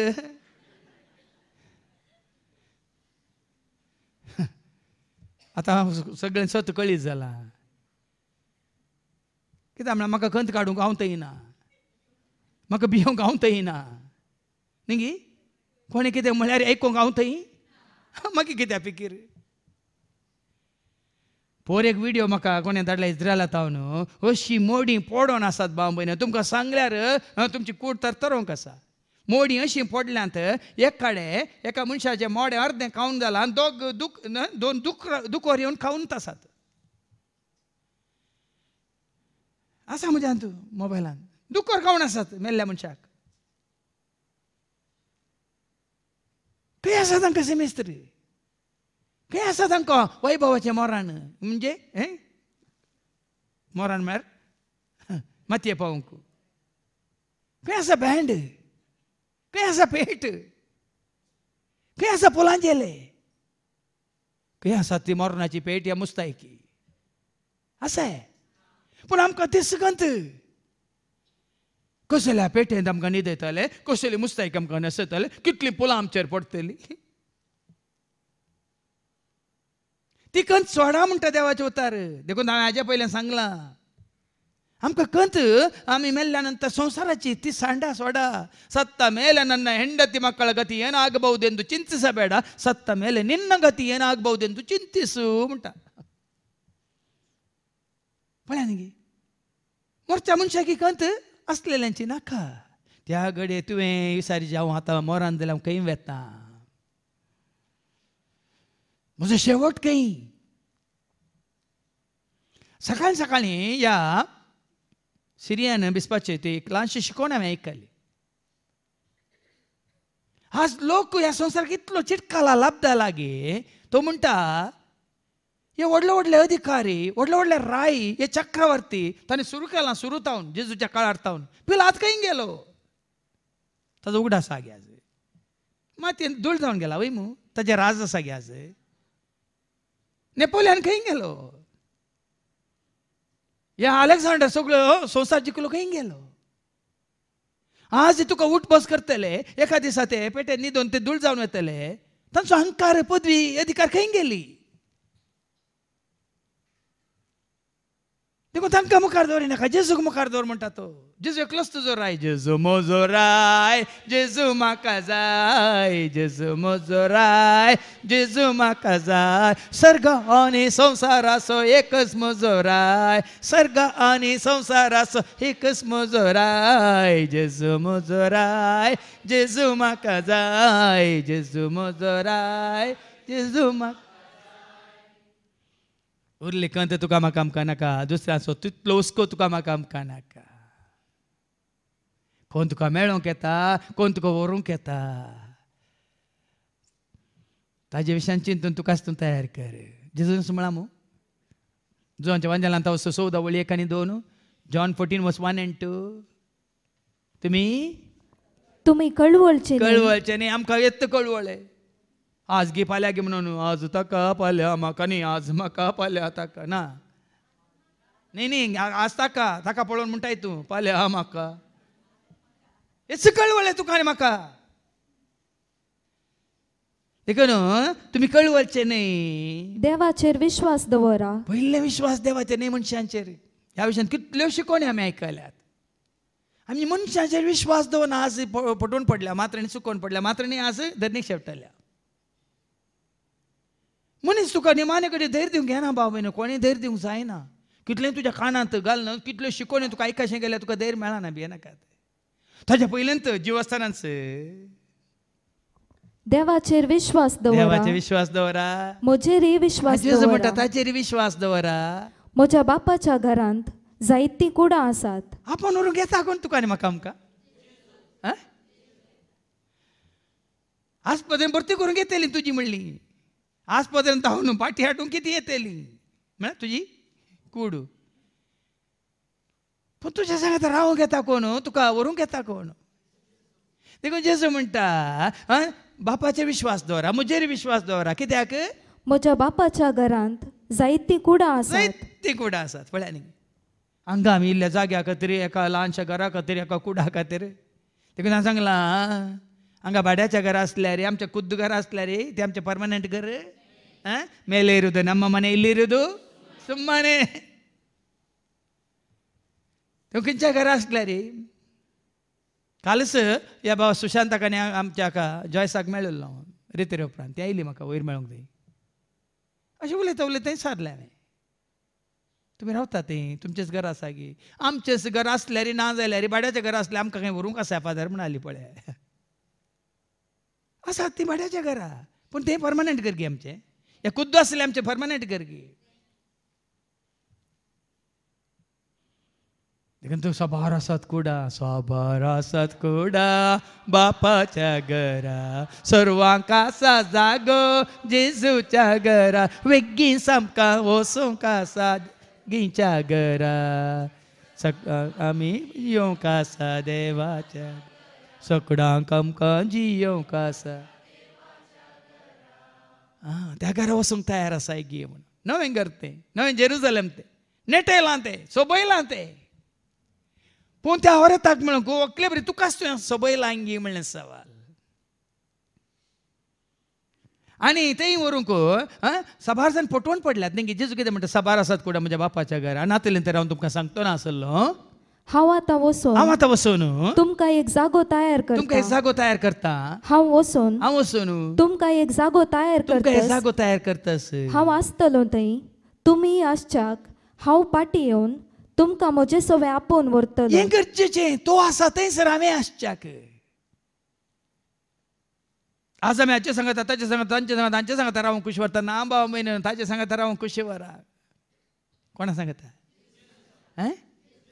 [SPEAKER 1] आतां सगळें सत कळीत जालां कित्याक म्हळ्यार म्हाका कंत काडूंक हांव ना म्हाका भियोंक हांव ना न्ही कोणी कितें म्हळ्यार आयकूंक हांव थंय मागीर कित्या पिकीर पोर एक व्हिडिओ म्हाका कोणें धाडला इज्रायलात हांव न्हू अशी मोडी पडोन आसात भाव भयण तुमकां सांगल्यार तुमची कूड तर तरोंक आसा मोडी अशी पडल्यांत एक काडे एका मनशाचे मोडे अर्धे खावन जालां आनी दोग दुख दोन दुख दुखोर येवन खावनच आसात आसा म्हज्यान तूं मोबायलान दुखोर खावन आसात मेल्ल्या मनशाक Kaya sa tang kasimistri. Kaya sa tang wai bawa cemoran, moran. Hmm, eh? Moran mer? Mati apa ungku? Kaya sa band? Kaya sa pet? Kaya sa pulanjele? Kaya sa timor na ci pet ya mustaiki? Asa? Pulam ka tisgantu? Kaya कसल्या पेठेंत आमकां न्हिदयताले कसली मुस्तायकी आमकां न्हेसयताले कितलीं पुलां आमचेर पडटलीं ती कंत सोडा म्हणटा देवाचे उतार देखून हांवें हाज्या पयलें सांगलां आमकां कंत आमी मेल्ल्या नंतर संवसाराची ती सांडा सोडा ಸತ್ತ ಮೇಲೆ ನನ್ನ ಹೆಂಡತಿ ಮಕ್ಕಳ ಗತಿ ಏನಾಗಬಹುದೆಂದು ಚಿಂತಿಸಬೇಡ ಸತ್ತ ಮೇಲೆ ನಿನ್ನ ಗತಿ ಏನಾಗಬಹುದೆಂದು ಚಿಂತಿಸು ಉಂಟ ಪಳನಿಗೆ ಮೊರ್ಚ ಮುಂಚಾಗಿ ಕಂತು असलेल्यांची नाका त्या गडे तुवें विसारी जाऊ आता मोरान दिला खंय वेता म्हजो शेवट खंय सकाळी सकाळी या सिरियान बिस्पाचे ती एक ल्हानशी शिकवण हांवें आयकली आज लोक ह्या संसार इतलो चिटकाला लाभदा लागे तो म्हणटा अधिकारी वडले वडले राई वडले ఏ చక్రవర్తి सुरू केला सुरू ఉన్ जेजूच्या काळात उन पिल आज काही गेलो ताजो उगडास आग्याज मातयेन धूळ जाऊन गेला वै मू ताजे राज असा ग्याज नेपोलियन खंय गेलो या अलेक्झांडर सगळं संसार जिंकलो खंय गेलो आज तुका उठ बस करतले एका दिसा ते पेटे निदोन ते धूळ जाऊन येतले त्यांचा अहंकार पदवी अधिकार खंय गेली देखो तांकां मुखार दवरी नाका जेजूक मुखार दवर म्हणटा तो जेजू एकलोच तुजो राय जेजू म्हजो राय जेजू म्हाका जाय जेजू म्हजो राय जेजू म्हाका जाय सर्ग आनी संवसाराचो एकच म्हजो राय सर्ग आनी असो एकच म्हजो राय जेजू म्हजो राय जेजू म्हाका जाय जेजू म्हजो राय जेजू म्हाका उरले कंत तुका म्हाका आमकां नाका दुसऱ्या तितलो हुस्को तुका म्हाका आमकां नाका कोण तुका मेळोंक येता कोण तुका व्हरूंक येता ताजे विशयान चिंतून तुका आसतून तयार कर जेजून म्हणा मू जोनच्या तो ताव सौदा वळी एक आनी दोन John fourteen verse one and two तुम्ही
[SPEAKER 2] तुम्ही कळवळचे
[SPEAKER 1] कळवळचे न्ही आमकां येत कळवळे आज गे पाल्या गे म्हणून आज तक पाल्या म्हाका न्ही आज मका पाल्या ताका ना नाही नाही आज ताका ताका पळोवन म्हणटाय तूं पाल्या म्हाका हे कळवळे तुका आनी म्हाका देखून तुम्ही कळवलचे न्ही
[SPEAKER 2] देवाचेर विश्वास दवरा पहिले विश्वास देवाचे न्ही मनशांचेर
[SPEAKER 1] ह्या विषयात कितल्योशे शिकोवण्यो आम्ही आयकल्यात आम्ही मनशांचेर विश्वास दवरून आज पटून पडल्या मात्र चुकोवन पडल्या मात्र आज धरणीक शेपटल्या मनीस तुका निमाने कडेन धैर्य दिवंक घेना बाब म्हयनो कोणें धैर्य दिवंक जायना कितलें तुज्या कानांत घाल न्हू कितल्यो शिकोवण्यो तुका आयकाशें गेल्यार तुका धैर्य मेळना भियेनाकात ताच्या पयल्यांत जीव आसतनाच
[SPEAKER 2] देवाचेर विश्वास दवरा देवाचेर
[SPEAKER 1] विश्वास दवरा
[SPEAKER 2] म्हजेर विश्वास दवरा म्हणटा
[SPEAKER 1] ताचेर विश्वास दवरा
[SPEAKER 2] म्हज्या बापाच्या घरांत जायतीं
[SPEAKER 1] कुडां आसात आपण उरूंक येता कोण तुका आनी म्हाका आमकां आं भरती करूंक येतली तुजी म्हणली ಆಸ್ಪತ್ರೆಂತ पाठी ಪಾಟಿ किती येते तुजी तुझी कूड पण तुझ्या सांगत राहू घेता कोण हो? तुका वरून घेता कोण हो? देखून जेजू म्हणटा बापाचेर विश्वास दवरा म्हजेर विश्वास दवरा कित्याक म्हज्या
[SPEAKER 2] बापाच्या घरांत जायती कुडां असत जायती
[SPEAKER 1] कुडां आसात पळया न्ही हांगा आमी इल्ल्या जाग्या खातीर एका ल्हानशा घरा खातीर एका कुडा खातीर देखून हांव सांगलां हांगा भाड्याच्या घरा आसल्यार रे आमच्या कुद्द घरा असल्या रे ते आमचे पर्मनंट घर ಮೇಲೆ ಇರುವುದು ನಮ್ಮ ಮನೆ ಇಲ್ಲಿರುವುದು ಸುಮ್ಮನೆ सुम्माने घरा आसल्या रे कालच ह्या बाबा सुशांता काणी आमच्या हाका जॉयसाक मेळिल्लो हांव रितेर उपरांत ती आयली म्हाका वयर मेळोंक दी अशें उलयता उलयता सारलें हांवें तुमी रावता थंय तुमचेच घर आसा गी आमचेच घर आसल्या रे ना जाल्यार रे भाड्याचें घर आसलें आमकां खंय व्हरूंक आसा फादर म्हण आली पळय आसात ती भाड्याच्या घरा पूण तें पर्मनंट करगी आमचें या खुद्द आसले आमचे परमनंट करगी देखून तू सोबार आसात कुडा सोबार आसात कुडा बापाच्या घरा सर्वांक आसा जागो जेजूच्या घरा वेगीन सामका वसूंक आसा गिंच्या घरा सक आमी येवंक आसा देवाच्या सगळ्यांक आमकां जियोंक आसा त्या घरापासून तयार असा एक म्हणून नवे घर ते नव्हे जेरुझलम ते नेटला ते सोबैला ते पण त्या वरता म्हणून वकले बरे तू का सोबईला गे म्हणले सवाल आणि ते वरूं ग साबार जण पटवून पडल्यात जेजू किती म्हणजे साबार असतात कुठे बापांच्या घरा तुमकां सांगतो ना असलो
[SPEAKER 2] हांव आतां वचून हांव आतां वचून तुमकां एक जागो तयार करता तुमकां एक जागो तयार करता हांव वसोन हांव वचून तुमकां एक जागो तयार करता एक जागो
[SPEAKER 1] तयार करतास
[SPEAKER 2] हांव आसतलो थंय तुमी आसच्याक हांव पाटी येवन तुमकां म्हजे सवय आपोवन व्हरतलो हें
[SPEAKER 1] गरजेचें तो आसा सर हांवें आसच्याक आज आमी हाचे सांगता ताचे सांगता तांचे सांगता तांचे सांगता रावंक खुशी व्हरता ना बाबा म्हयनो ताचे सांगता रावंक खुशी व्हरा कोणा सांगता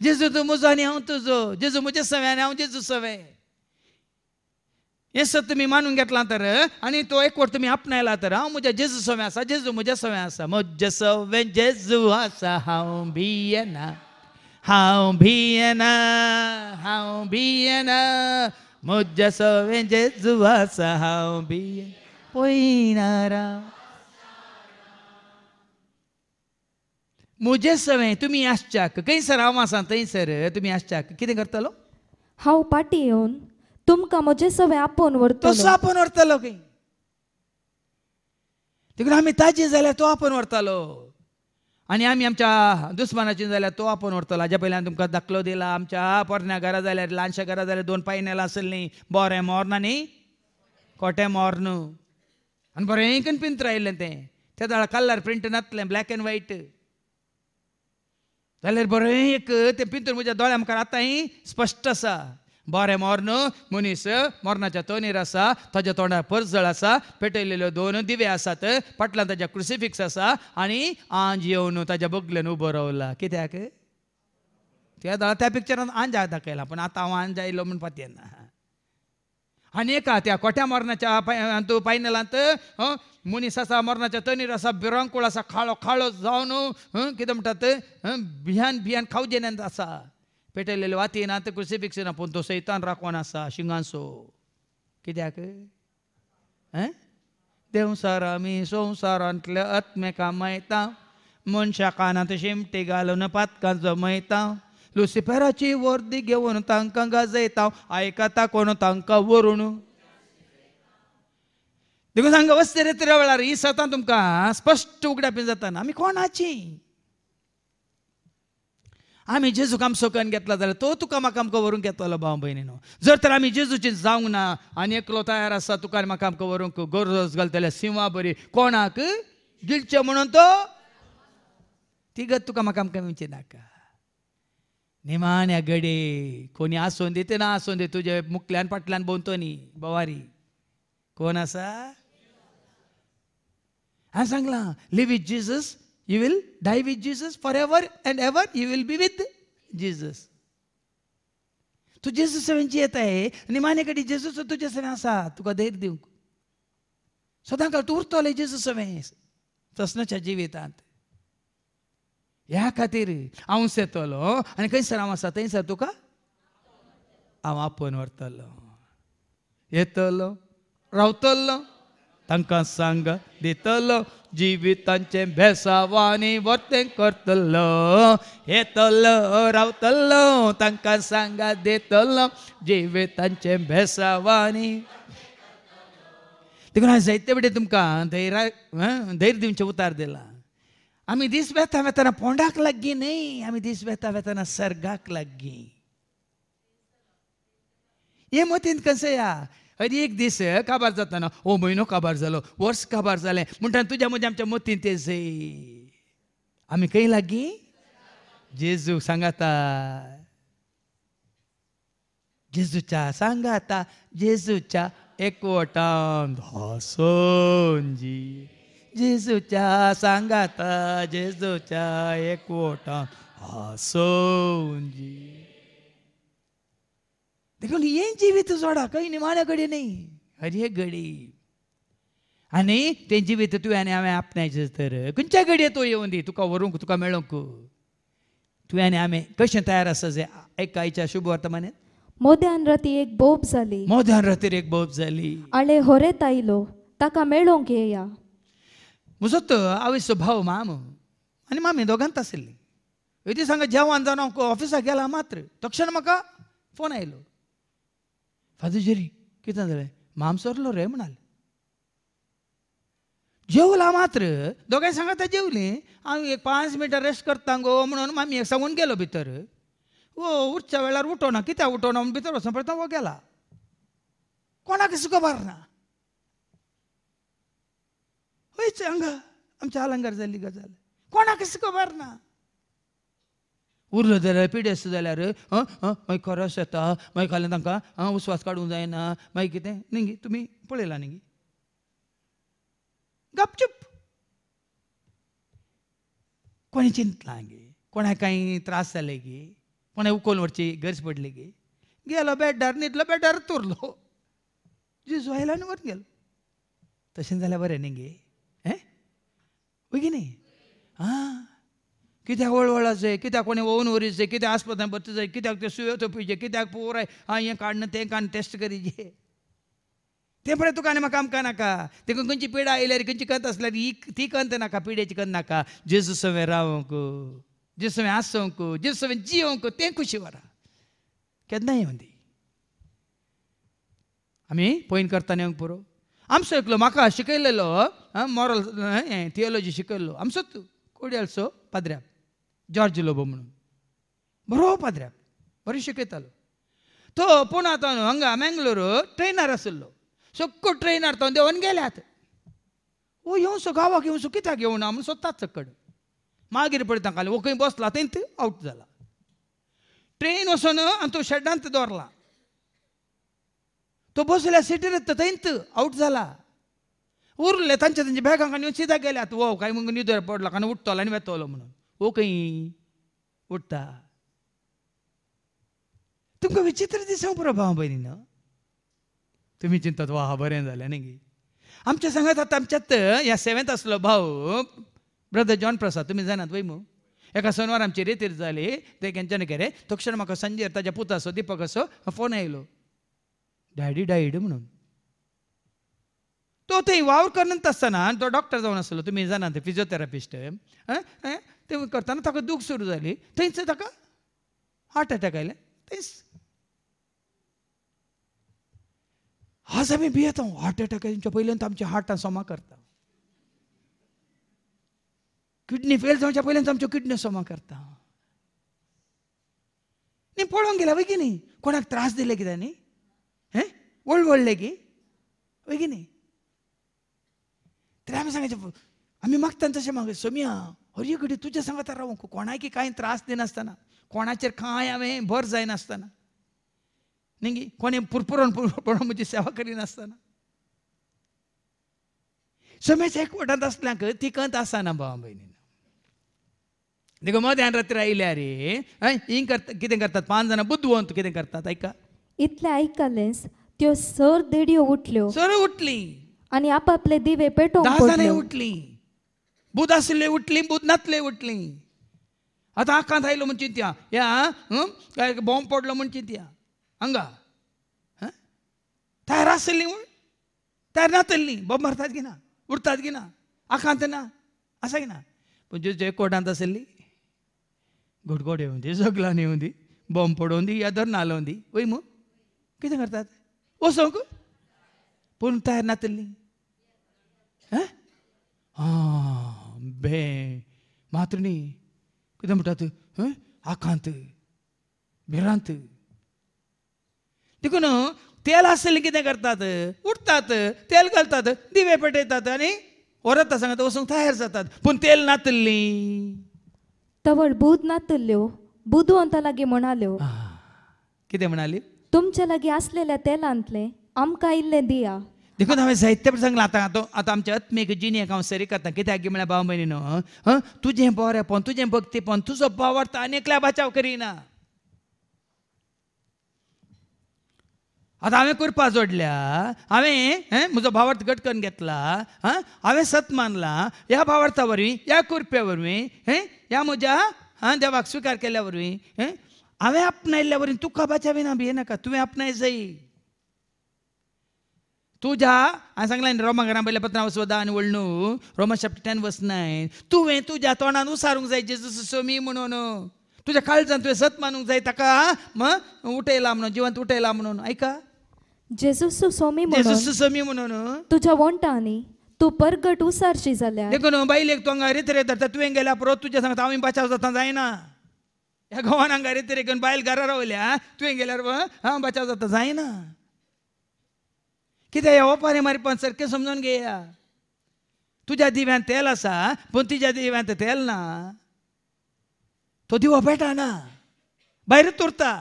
[SPEAKER 1] Jesus do muzaneão tuझो जेजू मुझे सव्याने हांव जेजू सवे हे सत तुमी मानून घेतला तर आणि तो एक वर तुम्ही आपणायला तर हांव म्हज्या जेजू सवें आसा जेजू म्हज्या सवें आसा म्हज्या सवें जेजू आसा हांव भियेना हांव भियेना हांव भियेना म्हज्या सवें जेजू आसा हांव भिये पयना राव तुम्ही तुमी आसच्याक सर हांव आसा थंयसर तुमी आसच्याक कितें करतलो
[SPEAKER 2] हांव पाटी येवन तुमकां म्हजे सवे आपोवन व्हरतलो तसो आपोवन
[SPEAKER 1] व्हरतलो खंय तिकडे आमी ताजी जाल्यार तो आपोवन व्हरतालो आनी आमी आमच्या दुस्मानाची जाल्यार तो आपोवन व्हरतलो हाज्या पयल्यान तुमकां दाखलो दिला आमच्या पोरण्या घरा जाल्यार ल्हानशा घरा जाल्यार दोन पायनेलां आसलीं बरें मोरना न्ही कोटे मोर्न आनी बरें कन पिंत आयिल्लें तें त्या जाळा कलर प्रिंट नातलें ब्लॅक एन्ड व्हायट जाल्यार बरें एक ते पिंतूर म्हज्या दोळ्या मुखार आतांय स्पश्ट आसा बरें मोर्न मनीस मोर्नाच्या तोनीर आसा ताज्या तोंडार परजळ आसा पेटयलेल्यो दोन दिवे आसात फाटल्यान ताच्या क्रुसिफिक्स आसा आनी आंज येवन ताज्या बगलेन उबो रावला कित्याक त्या दोळा त्या पिक्चरान आंज दाखयला पूण आतां हांव आंज आयलो म्हणपात येना आनी एका त्या कोट्या मोर्नाच्या फायनलांत मनीस मरणाच्या मरणच्या तणीर असा भिरांकूळ असा खाळो खाळो जाऊन किं म्हणतात भियान बियान खाऊजेने असा पेटयलेल्या वाती ना बिक्सी ना पण तो सैतान राखून असा शिंगांसो किद्याक देवसारा मी संसारातल्या आत्मेका मैता मनशा कानात शिमटी घालून पातकां जो मैता वर्दी घेऊन तांका ऐकता कोण तांका वरुण देखो सांगा वस्ते रेत्रे वेळार ही सतां तुमकां स्पश्ट पिन जाताना आमी कोणाची आमी जेजूक काम सोकन घेतला जाल्यार तो तुका म्हाका आमकां व्हरूंक घेतलो भाव भयणीनो जर तर आमी जेजूची जावंक ना आनी एकलो तयार आसा तुका म्हाका आमकां व्हरूंक गरज घालतल्या सिंवा बरी कोणाक गिलचे म्हणून तो गत तुका म्हाका आमकां मेवचे नाका निमाण्या गडे कोणी आसून दिते ना आसून दे तुजे मुखल्यान फाटल्यान भोंवतो न्ही बोवारी कोण आसा हा सांगला live with Jesus you will die with Jesus forever and ever you will be with Jesus तू जेजूस सेवेंची येत आहे आणि माझ्याकडे जेजूस तुझ्या सेवे असा तुका धैर्य दिवंक सदांकाळ तू उरतले जेजूस सेवेस तसनच्या जिवितांत ह्या खातीर हांव येतलो आणि खंयसर हांव आसा थंयसर तुका हांव आपोवन व्हरतलो येतलो रावतलो तांकां सांग दितल जिवितांचे भेसावानी वर्तें करतलो येतल रावतलो तांकां सांगा देतलो जिवितांचे भेसावानी देखून हांवें जायते बेटे तुमकां धैर्या धैर्य दिवचे उतार दिला आमी दीस वेता वेताना पोंडाक लागीं न्हय आमी दीस वेता वेताना सर्गाक लागीं हे मतीन कसं या अरे एक दीस काबार जाताना हो म्हयनो काबार जालो वर्स काबार जालें म्हणटा तुज्या मदीं आमच्या मतीन ते जे आमी खंय लागीं जेजू सांगाता जेजूच्या सांगाता जेजूच्या एकवटान धासन जी जेजूच्या सांगाता जेजूच्या एकवटान हासोन जी ఇవాళ ఏం జీవిత काही ఈయన नाही अरे गडी आणि त्यांची वेत तुवें हांवें आपणायचे तर खंयच्या गडी तो येवन दी तुका व्हरूंक तुका तू आणि आम्ही कशें तयार आसा जे एकायच्या शुभ वर्तमानात
[SPEAKER 2] मोद्यान रती एक बोब जाली
[SPEAKER 1] मोद्यान रतीर एक बोब जाली
[SPEAKER 2] आळे होरे आयलो ताका मेळूंक येया
[SPEAKER 1] म्हजो तर आवयचो भाव मामो आनी मामी दोगांत आशिल्ली हे सांगा जेवण जावन हांव ऑफिसाक गेला मात्र तक्षण म्हाका फोन आयलो फादर जेरी कितें जालें मामसरलो रे म्हणालें जेवला मात्र दोगांय सांगता जेवलीं हांव एक पांच मिनटां रेस्ट करता गो म्हणून मामी सांगून गेलो भितर ओ उठच्या वेळार उठोना कित्याक उठोना म्हूण भितर वचून पडटा हो गेला कोणाकच खबर ना हयच हांगा आमच्या आलंगार जाल्ली गजाल कोणाकच खबर ना उरलो जाल्यार पिड्यास जाल्यार आं मागीर खरोस येता मागीर खालें तांकां आं उस्वास काडूंक जायना मागीर कितें न्ही तुमी पळयलां न्ही गपचूप कोणें चिंतलां गे कोणाक कांय त्रास जाले गे कोणें उखोल व्हरची गरज पडली गे गेलो बेड्डार न्हिदलो बेड्डार उरलो जिजू आयला आनी व्हरून गेलो तशें जाल्यार बरें न्ही गे हें ओगी न्ही आं कित्याक वळवळ जाय कित्याक कोणी ओवन वरीस जाय कित्याक आस्पतान भरता जाय कित्याक ते सुयो तोपिचे कित्याक पोराय हा हें काडना तें काडना टेस्ट करीचे तें पळय तुका आनी म्हाका आमकां नाका तेका खंयची पिडा आयल्यार खंयची कंत आसल्यार ही ती कंत नाका पिडेची कंत नाका जेजू सवें रावंक जेजू सवें आसूंक जेजू सवें को तें खुशी वरा केन्ना नाही दी आमी पयन करता येवंक पुरो आमचो एकलो म्हाका शिकयलेलो मॉरल थियोलॉजी शिकयल्लो कोडी कोडयालचो पाद्र्याक जॉर्ज लोबो म्हणून पाद्र्या बरे शिकयतालो तो पूण आता हंगा मेंगलोर ट्रेनार सक्को ट्रेनार देवून गेल्यात ओ येऊ सो गावाक येऊ सो म्हणून सोदतात सक्कड मागीर पडता तांकां खूप बसला थंथ आवट झाला ट्रेन आनी तो दवरला तो बसल्या सिटीर थंच आवट झाला उरले तांचे तांचे बॅगांक काढून येवन सिद्धा गेल्यात काय काही नेदर पडलो आनी उठतलो आनी वेतलो म्हणून ओ कहीं उठता तुमकां विचित्र दिसूंक पुरो भाव भयणीनं तुमी चिंतात वा हा बरें जालें न्ही गे आमच्या सांगात आतां आमच्यात ह्या सेवेंत आसलो भाऊ ब्रदर जॉन प्रसाद तुमी जाणात वयमू एका सनवार आमची रेतीर जाली ते केंच्यानी केले तक्षण म्हाका संजय ताज्या पुताचो दिपक असो फोन आयलो डॅडी डायड म्हणून तो थंय वावर करत आसतना तो डॉक्टर जावन आसलो तुमी जाणात फिजिओथेरपिस्ट तें करताना ताका दूख सुरू जाली थंयच ताका हार्ट अटॅक आयलें थंयच आज आमी भियेता हार्ट अटॅकाच्या पयल्यान आमच्या हार्टां समा करता किडनी फेल जावच्या पयल्यान आमच्यो किडन्यो समा करता न्ही पळोवंक गेल्या वय की न्ही कोणाक त्रास दिले कितें न्ही हें व्हड व्हडले की वय की नी तरी आमी सांगायचे आमी मागता तशें माग सोमिया अरे घडी तुझ्या सांगता रावंक कोणाकी कांय त्रास दिनासतना कोणाचेर कांय हांवें भर जायनासतना न्ही कोणी पुरपुरण पुरपुरो म्हजी सेवा करिनासतना समेज एकवटांत असल्यांक तिकंत आसना भावा भयणीन देखो ध्यान रात्री आयल्या रे हय करता कितें करतात पांच जाणां बुद्धवंत कितें करतात आयका
[SPEAKER 2] इतलें आयकलेंस त्यो सर देडयो उठल्यो सर उठली आनी आप आपले दिवे पेटोवंक
[SPEAKER 1] उठली बुध आसले उठली बुध नातले उठली आतां आकांत आयलो म्हण चिंत्या या काय बॉम्ब पडलो म्हण चिंत्या हांगा तयार असली म्हूण तयार नातल्ली बॉम्ब मारतात की ना उरतात की ना आकांत ना असा की ना पूण जे जे कोर्टांत घुटघोट येऊन येवन दी दी बॉम्ब पडून दी या धरण हालोवन दी वय मग किती करतात वचोंक हो पण तयार नातल्ली हां बे bem, matrini, kudam आकांत akantu, देखो ना तेल आसलें कितें करतात उठतात तेल घालतात दिवे पेटयतात आनी व्हरता सांगात वचूंक तयार जातात पूण तेल नातल्ली
[SPEAKER 2] तवळ बूद नातल्ल्यो बुदू अंता लागीं म्हणाल्यो कितें म्हणाली तुमच्या लागीं आसलेल्या तेलांतलें आमकां इल्लें दिया
[SPEAKER 1] देखून हांवें साहित्य प्रसंग लाता आतां आमच्या आत्मीक जिणेक हांव सरी करता कित्याक म्हळ्यार हो, भाव म्हयने न्हू तुजें बरें पोवन तुजें भक्ती पोवन तुजो भावार्थ आनीकल्या बचाव करिना आतां हांवें करपा जोडल्या हांवें म्हजो भावार्थ घट करून घेतला हांवें सत मानला ह्या भावार्था वरवीं ह्या कुरप्या वरवीं ह्या म्हज्या देवाक स्विकार केल्या वरवीं हांवें आपणायल्ल्या वरवीं तुका बचावी बाचाविना भियेनाका तुवें आपणाय जायी तुझ्या आणि सांगला रोमा घरा पयल्या पत्रांव सोदा आणि वळणू रोमा शेपट्यान वसनाय तुवें तुज्या तोंडान उसारूंक जाय जेजूस सोमी म्हणून तुझ्या काळजान तुवें सत मानूंक जाय ताका उठयला म्हणून जिवंत उठयला म्हणून ऐका
[SPEAKER 2] जेजूस सोमी जेजूस सोमी
[SPEAKER 1] म्हणून तुझ्या
[SPEAKER 2] वोंटांनी तू परगट उसारशी जाल्या
[SPEAKER 1] देखून बायलेक तूं हांगा रेतरे धरता तुवें गेल्या परत तुज्या सांगता हांवें बचाव जाता जायना ह्या गोवान हांगा रेतरे घेवन बायल घरा रावल्या तुवें गेल्यार हांव बचाव जाता जायना कित्या या ओपारी मारी पण सारकें समजून घेया तुझ्या दिव्यान तेल आसा पूण तिच्या दिव्यांत तेल ना तो दिवो पेटाना भायरूच उरता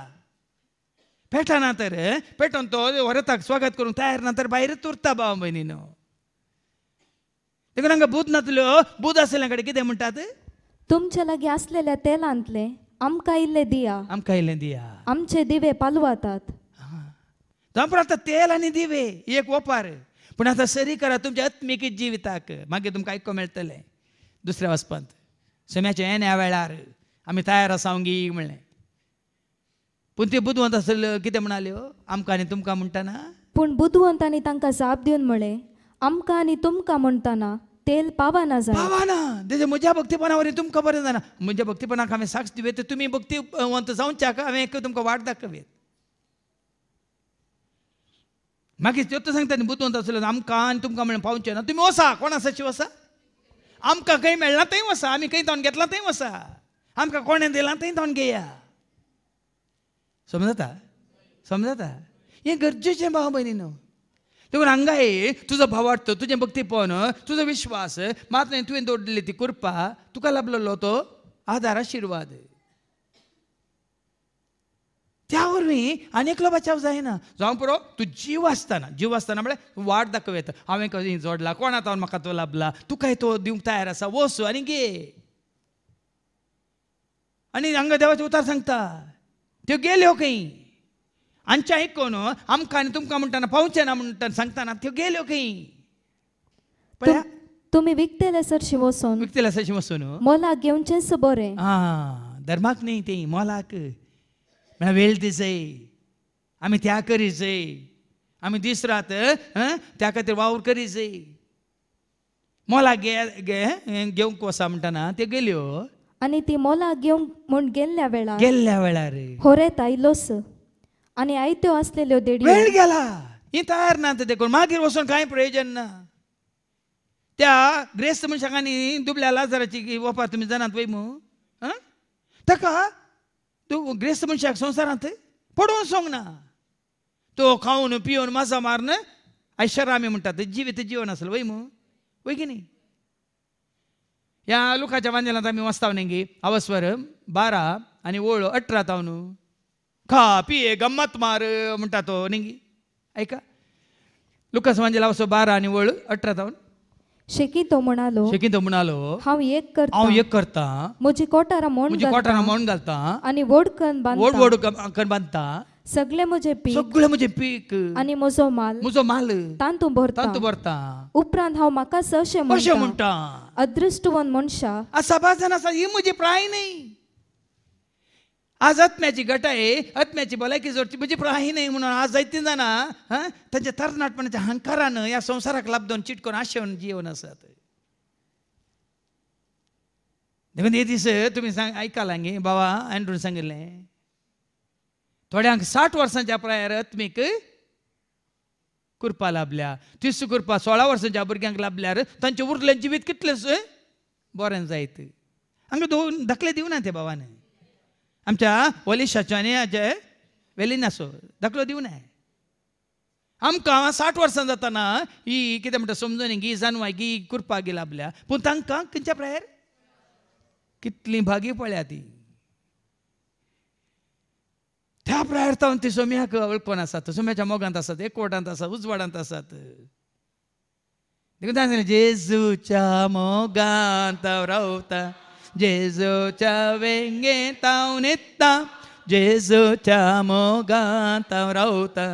[SPEAKER 1] पेटाना तर पेटोन तो व्हरताक स्वागत करून तयार ना तर भायरूच उरता भाव भयणी न्हू देखून हांगा बूद नातल्यो बूद आसल्या कडेन कितें म्हणटात
[SPEAKER 2] तुमचे लागीं आसलेल्या तेलांतले आमकां इल्लें दिया
[SPEAKER 1] आमकां इल्लें दिया
[SPEAKER 2] आमचे दिवे पालवातात
[SPEAKER 1] तांपर आतां तेल आणि दिवे ही एक ओपार पण आता सरी करा तुमच्या आत्मिकीत जिविताक मागीर तुमकां ऐकू मेळटलें दुसऱ्या वचपांत सम्याचे येन ह्या वेळार आम्ही तयार आसावंगी म्हणले पण ते बुधवंत आसल्यो कितें म्हणाल्यो आमकां आनी तुमकां म्हणटाना
[SPEAKER 2] पूण बुधवंतांनी तांकां साप दिवन म्हणले आमकां आनी तुमकां म्हणटाना तेल पावाना जाय पावाना
[SPEAKER 1] तेजे म्हज्या भक्तीपणा वरी तुमकां बरें जाना म्हज्या भक्तीपणाक हांवें साक्ष दिवे ते तुमी भक्तीवंत जावच्या हांवें तुमकां वाट दाखवेत मागीर त्यो सांगता न्ही बुतून आसलेलो आमकां आनी तुमकां म्हण पावचे ना तुमी वसा कोण आसा शिव वसा आमकां खंय मेळना थंय वसा आमी खंय धावन घेतला थंय वसा आमकां कोणें दिलां थंय धावन घेया समजता समजता हें गरजेचें भाव भयणी न्हू देखून हांगा तुजो भावार्थ तुजें भक्तीपण तुजो विश्वास मात तुवें दोडली ती कृपा तुका लाबलेलो तो आदार आशिर्वाद त्यावरवीं आनी एकलो बचाव जायना जावं पुरो तूं जीव आसतना जीव आसतना म्हळ्यार वाट दाखव हांवें कशें जोडला कोणा तावन म्हाका तो लाभला काय तो दिवंक तयार आसा वस आनी गे आनी हांगा देवाचे उतार सांगता त्यो गेल्यो हो खंय आमच्या एक कोण आमकां आनी तुमकां म्हणटाना पावचें ना म्हणटना सांगताना त्यो गेल्यो खंय पळया तुम्ही विकतेले सरशी वचून विकतेले सरशी वसून
[SPEAKER 2] मला घेवचेच बरें
[SPEAKER 1] आं धर्माक न्ही तें मोलाक म्हणा वेळ जाय आम्ही त्या करी आम्ही आमी दीस रात त्या खातीर वावर करी जाय मोला गे गे घेवंक वसा म्हणटना ते गेल्यो
[SPEAKER 2] आणि ती मोला घेवंक म्हूण गेल्ल्या वेळार गेल्ल्या वेळार होरेत आयलोस आनी आयत्यो आसलेल्यो देडी वेळ गेला
[SPEAKER 1] ही तयार ना ते देखून मागीर वचून कांय प्रयोजन ना त्या ग्रेस्त मनशांनी दुबल्या लाजाराची वपार तुम्ही जाणात पळय मू ताका तू ग्रेस्त मनशाक संवसारांत पडून सोंग ना तो खाऊन पिवन मासा मारन ऐश्वर आमी म्हणटात जिवीत जीवन आसलो वय मू वय की न्ही ह्या लोकाच्या वांदेलांत आमी न्ही आवस्वर बारा आनी ओळ अठरा ताव खा पिये गम्मत मार म्हणटा तो नंगी ऐका लुकास वांजेला आवसो बारा आनी ओळ अठरा तावन
[SPEAKER 2] शेकी तो म्हणालो
[SPEAKER 1] शेकी तो म्हणालो
[SPEAKER 2] हा एक करता हा एक करता म्हजी कोटारा मोण म्हजी कोटारा मोण घालता आनी वडकन बांधता वड
[SPEAKER 1] वडकन बांधता
[SPEAKER 2] सगळे मुझे पीक सगळे मुझे पीक आणि म्हजो माल म्हजो माल तांतू भरता तांतू भरता उपरांत हा मका सशे म्हणटा म्हणटा अदृष्टवान मनशा
[SPEAKER 1] आ सभाजन आसा ही म्हजी प्राय नाही आज आत्म्याची गट आहे आत्म्याची भलायकी जोडची म्हणजे प्राही नाही म्हणून आज जायती जाणा हां त्यांच्या तरणाटपणाच्या हांकारानं या संसाराक दोन चिटकून आशेवन जीवन असत म्हणजे हे दिस तुम्ही सांग ऐका गे बाबा अँड्रून सांगिल्लें थोड्यांक साठ वर्सांच्या प्रायर आत्मीक कृपा लाभल्या तीस कृपा सोळा वर्सांच्या भुरग्यांक लाभल्यार तांचे उरले जिवीत कितलेच बरें जायत हांगा दोन धकले दिवना ते बाबान आमच्या वली शाच्याने जे वेलीन असो दाखलो दिवं नये आमकां साठ वर्सां जाताना ही कितें म्हणटा समजून गी गी करपाक गेला आपल्या पूण तांकां खंयच्या प्रायर कितली भागी पळ्या ती त्या प्रायर तावन ती सोम्याक वळखून आसात सोम्याच्या मोगांत आसात एकवटांत आसात उजवाडांत आसात देखून जेजूच्या मोगांत रावता जेजूच्या वेंगेत नेता जेजूच्या मोगात रावता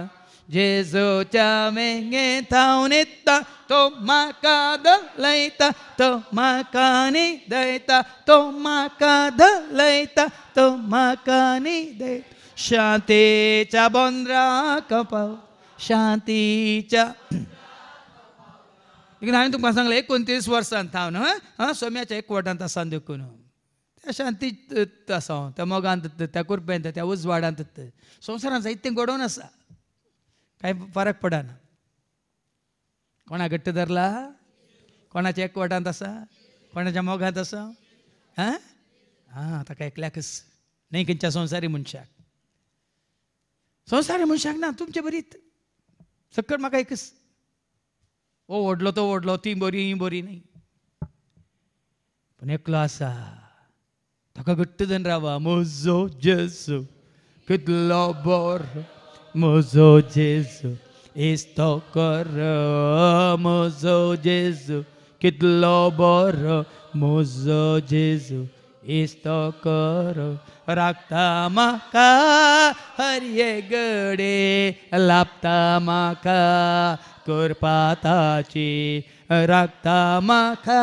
[SPEAKER 1] जेजूच्या वेंगेत न्हित्ता तो माका दलयता तो माका निदयता तो माका दलयता तो माका निदयता शांतीच्या बोंद्रा कपाव शांतीच्या देखून हांवें तुमकां सांगलें एकोणतीस वर्सान थावन हां सोम्याच्या एक वटांत आसा देखून त्या शांती आसा हांव त्या मोगांत त्या कुरपेंत त्या उजवाडांत संवसारांत जायतें घडोवन आसा कांय फरक पडना कोणा घट्ट धरला कोणाच्या वाटांत आसा कोणाच्या मोगांत आसा हां हां ताका एकल्याकच न्ही खंयच्या संवसारी मनशाक संवसारी मनशाक ना तुमचे बरीत सकट म्हाका एकच ओ व्हडलो तो व्हडलो ती बरी ही बरी नाही पूण एकलो आसा ताका घट्ट जावन रावा म्हजो जेसू कितलो बरो म्हजो जेसू इस्तो कर म्हजो जेजू कितलो बरो म्हजो जेजू इस्तो कर राखता माका हरिये गडे लापता माका कोरपाताची राखता माका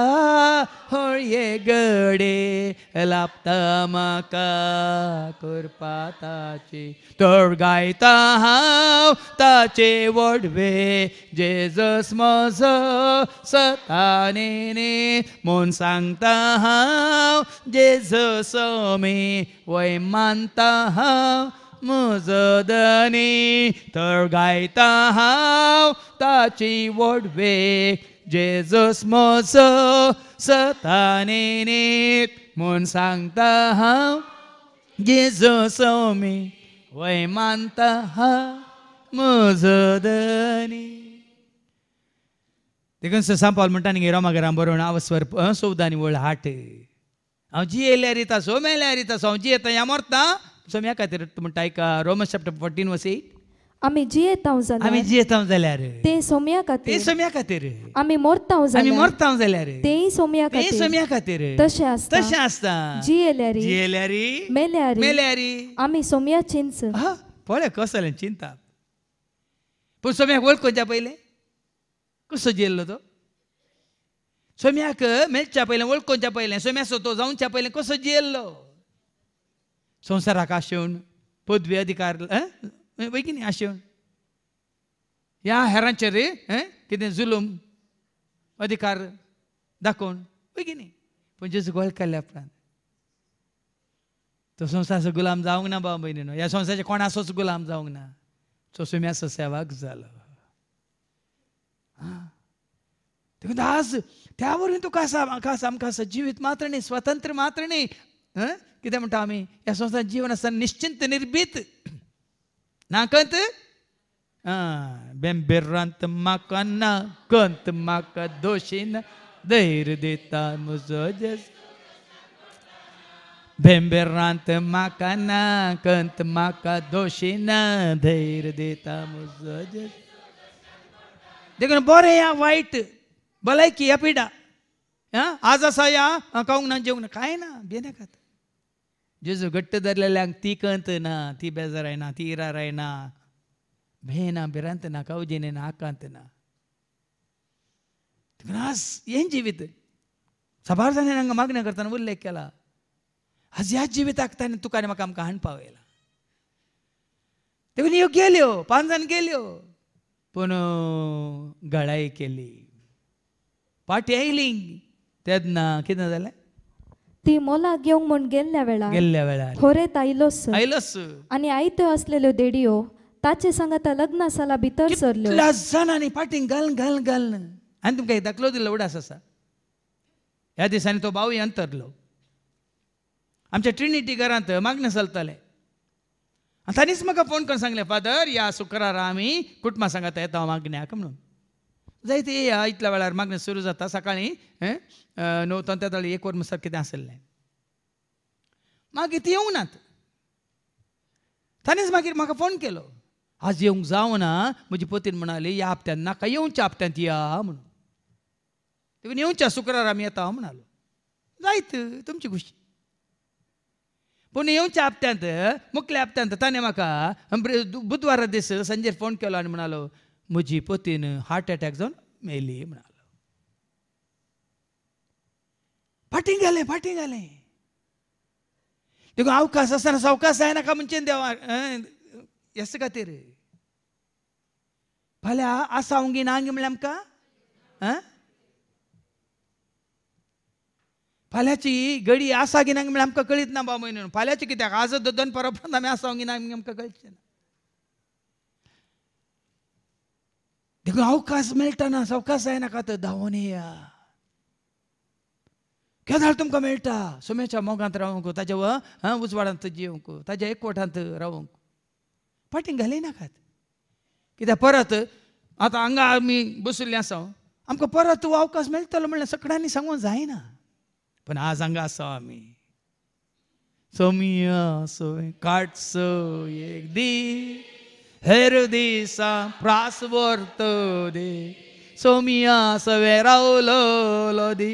[SPEAKER 1] होळये गडे लापता माका कोरपाताची तोड गायता हाव ताचे वडवे जेजस मज सताने मोन सांगता हांव जेजस मे वैमानता मजदनी तर गायता हाव ताची वडवे जेजस मोसो सताने नीत म्हूण सांगता हाव जेजस मी वैमानता मजदनी देखून ससा पावल म्हणटा न्ही रामा घरा बरोवन आवस्वर स्वर हाट हांव जी ಅಜಿ ಎಲ್ಲಿ सो ಸೋಮ ಎಲ್ಲಿ ಅರಿತಾ ಸೌಜಿ ಏತ ಯಾಮರ್ತಾ ಸೋಮ ಯಾಕೆ ಆತಿರ ತುಂಬ ಟೈಕ Roman chapter fourteen verse eight
[SPEAKER 2] आम्ही जियेताव जाल्यार आम्ही
[SPEAKER 1] जियेताव जाल्यार
[SPEAKER 2] ते सोम्या खातीर ते सोम्या खातीर आम्ही मोरताव जाल्यार आम्ही जाल्यार ते सोम्या खातीर ते सोम्या खातीर तशें आसता तशें आसता जी जियेल्यारी जियेल्यारी मेल्यारी मेल्यारी आम्ही सोम्या चिंच
[SPEAKER 1] पळय कसलें चिंता पूण सोम्याक वळख खंयच्या पयले कसो जियेल्लो तो पहिले पयलें पहिले सोम्या చెప్పలేం तो సొత్తోజాం पहिले कसो जियेल्लो संवसाराक आशेवन पदवी अधिकार बेगीन या ह्या रे कितें जुलूम अधिकार दाखोवन वैगिनी पण जेजू गोळ केल्या उपरांत तो संवसाराचो गुलाम जावंक ना बाबा भयणीनो ह्या संवसाराचे कोणाचोच गुलाम जावंक ना तो सोम्याचो सेवाक जालो आज त्यावरून तुका आसा आमकां सजीवित मात्र न्ही स्वतंत्र मात्र न्ही हं कितें म्हणटा आमी ह्या जीवन आसा निश्चिंत निर्भीत नाकंत आं बेंबेरांत म्हाका नाकंत म्हाका दोशीन धैर्य देता म्हजो जेस बेंबेरांत म्हाका नाकंत म्हाका दोशीन धैर्य दिता म्हजो जेस देखून बरें या वायट भलायकी या पिढा आज असा या काऊंग ना जेवण काय ना बेना खात जेजू घट्ट धरलेल्यांक ती कंत ना ती बेजार ती इरार आहे ना भेना बिरांत ना कावजेने ना आकांत ना येन जिवीत साबार जाणे हांगा मागण्या करताना उल्लेख केला आज ह्याच जिविताक ताणें तुका म्हाका आमकां हांडपाव ते देखून ह्यो गेल्यो पांचान गेल्यो पूण गळाई केली पाटी आयली तेदना कितें जालें
[SPEAKER 2] ती मोला घेवंक म्हूण गेल्ल्या वेळार गेल्ल्या वेळार होरे आयलोस आयलोस आनी आयत्यो आसलेल्यो देडयो ताचे संगत लग्न साला भितर सरल्यो जाणांनी पाटींग घाल
[SPEAKER 1] घाल घाल आनी तुमकां दाखलो दिलो उडास आसा ह्या दिसांनी तो बावय अंतरलो आमच्या ट्रिनिटी घरांत मागणें चलतालें आनी म्हाका फोन करून सांगले फादर या शुक्रारा आमी कुटुंबा सांगात येता हांव मागण्याक म्हणून जायते इतल्या ವೇಳಾರ ಮಗ್ನ सुरू जाता सकाळी णव त्या जाली एक वर मुसार कितें आसलें मागीर ती येवंक नात तांणीच मागीर म्हाका फोन केलो आज येवंक जावना म्हजी पतीन म्हणाली ह्या हप्त्यान नाका येवच्या हप्त्यांत या म्हणून तुवें येवच्या शुक्रार आमी येता म्हणालो जायत तुमची खुशी पूण येवच्या हप्त्यांत मुकल्या हप्त्यांत ताणें म्हाका बुधवारा दीस संजय फोन केलो आनी म्हणालो म्हजी पोतीन हार्ट अटॅक जावन मेली म्हणालो फाटीं गेलें फाटीं गेलें देखो अवकाश आसतना सावकाश जायनाका म्हणजे देवा हेच खातीर फाल्यां रे हांव असा अंगी म्हणलें आमकां आं फाल्यांची गडी आसा गिनांग म्हणल्यार आमकां कळीत ना बाबा म्हयनो फाल्यांची कित्याक आज दोन परब आमी आसा गिनांग आमकां कळचें ना देखो अवकाश मेळटाना अवकाश जायना का तर धांवून येया केन्ना तुमकां मेळटा सुमेच्या मोगांत रावंक ताज्या उजवाडांत जेवंक ताज्या एकवटांत रावंक फाटीं घालिनाकात कित्याक परत आतां हांगा आमी बशिल्ले आसा आमकां परत अवकाश मेळटलो म्हणल्यार सगळ्यांनी सांगूंक जायना पण आज हांगा आसा आमी सोमिया सोय काट स एक दी प्रास प्रासवर्त दे सोमिया सवे रावलो लो दे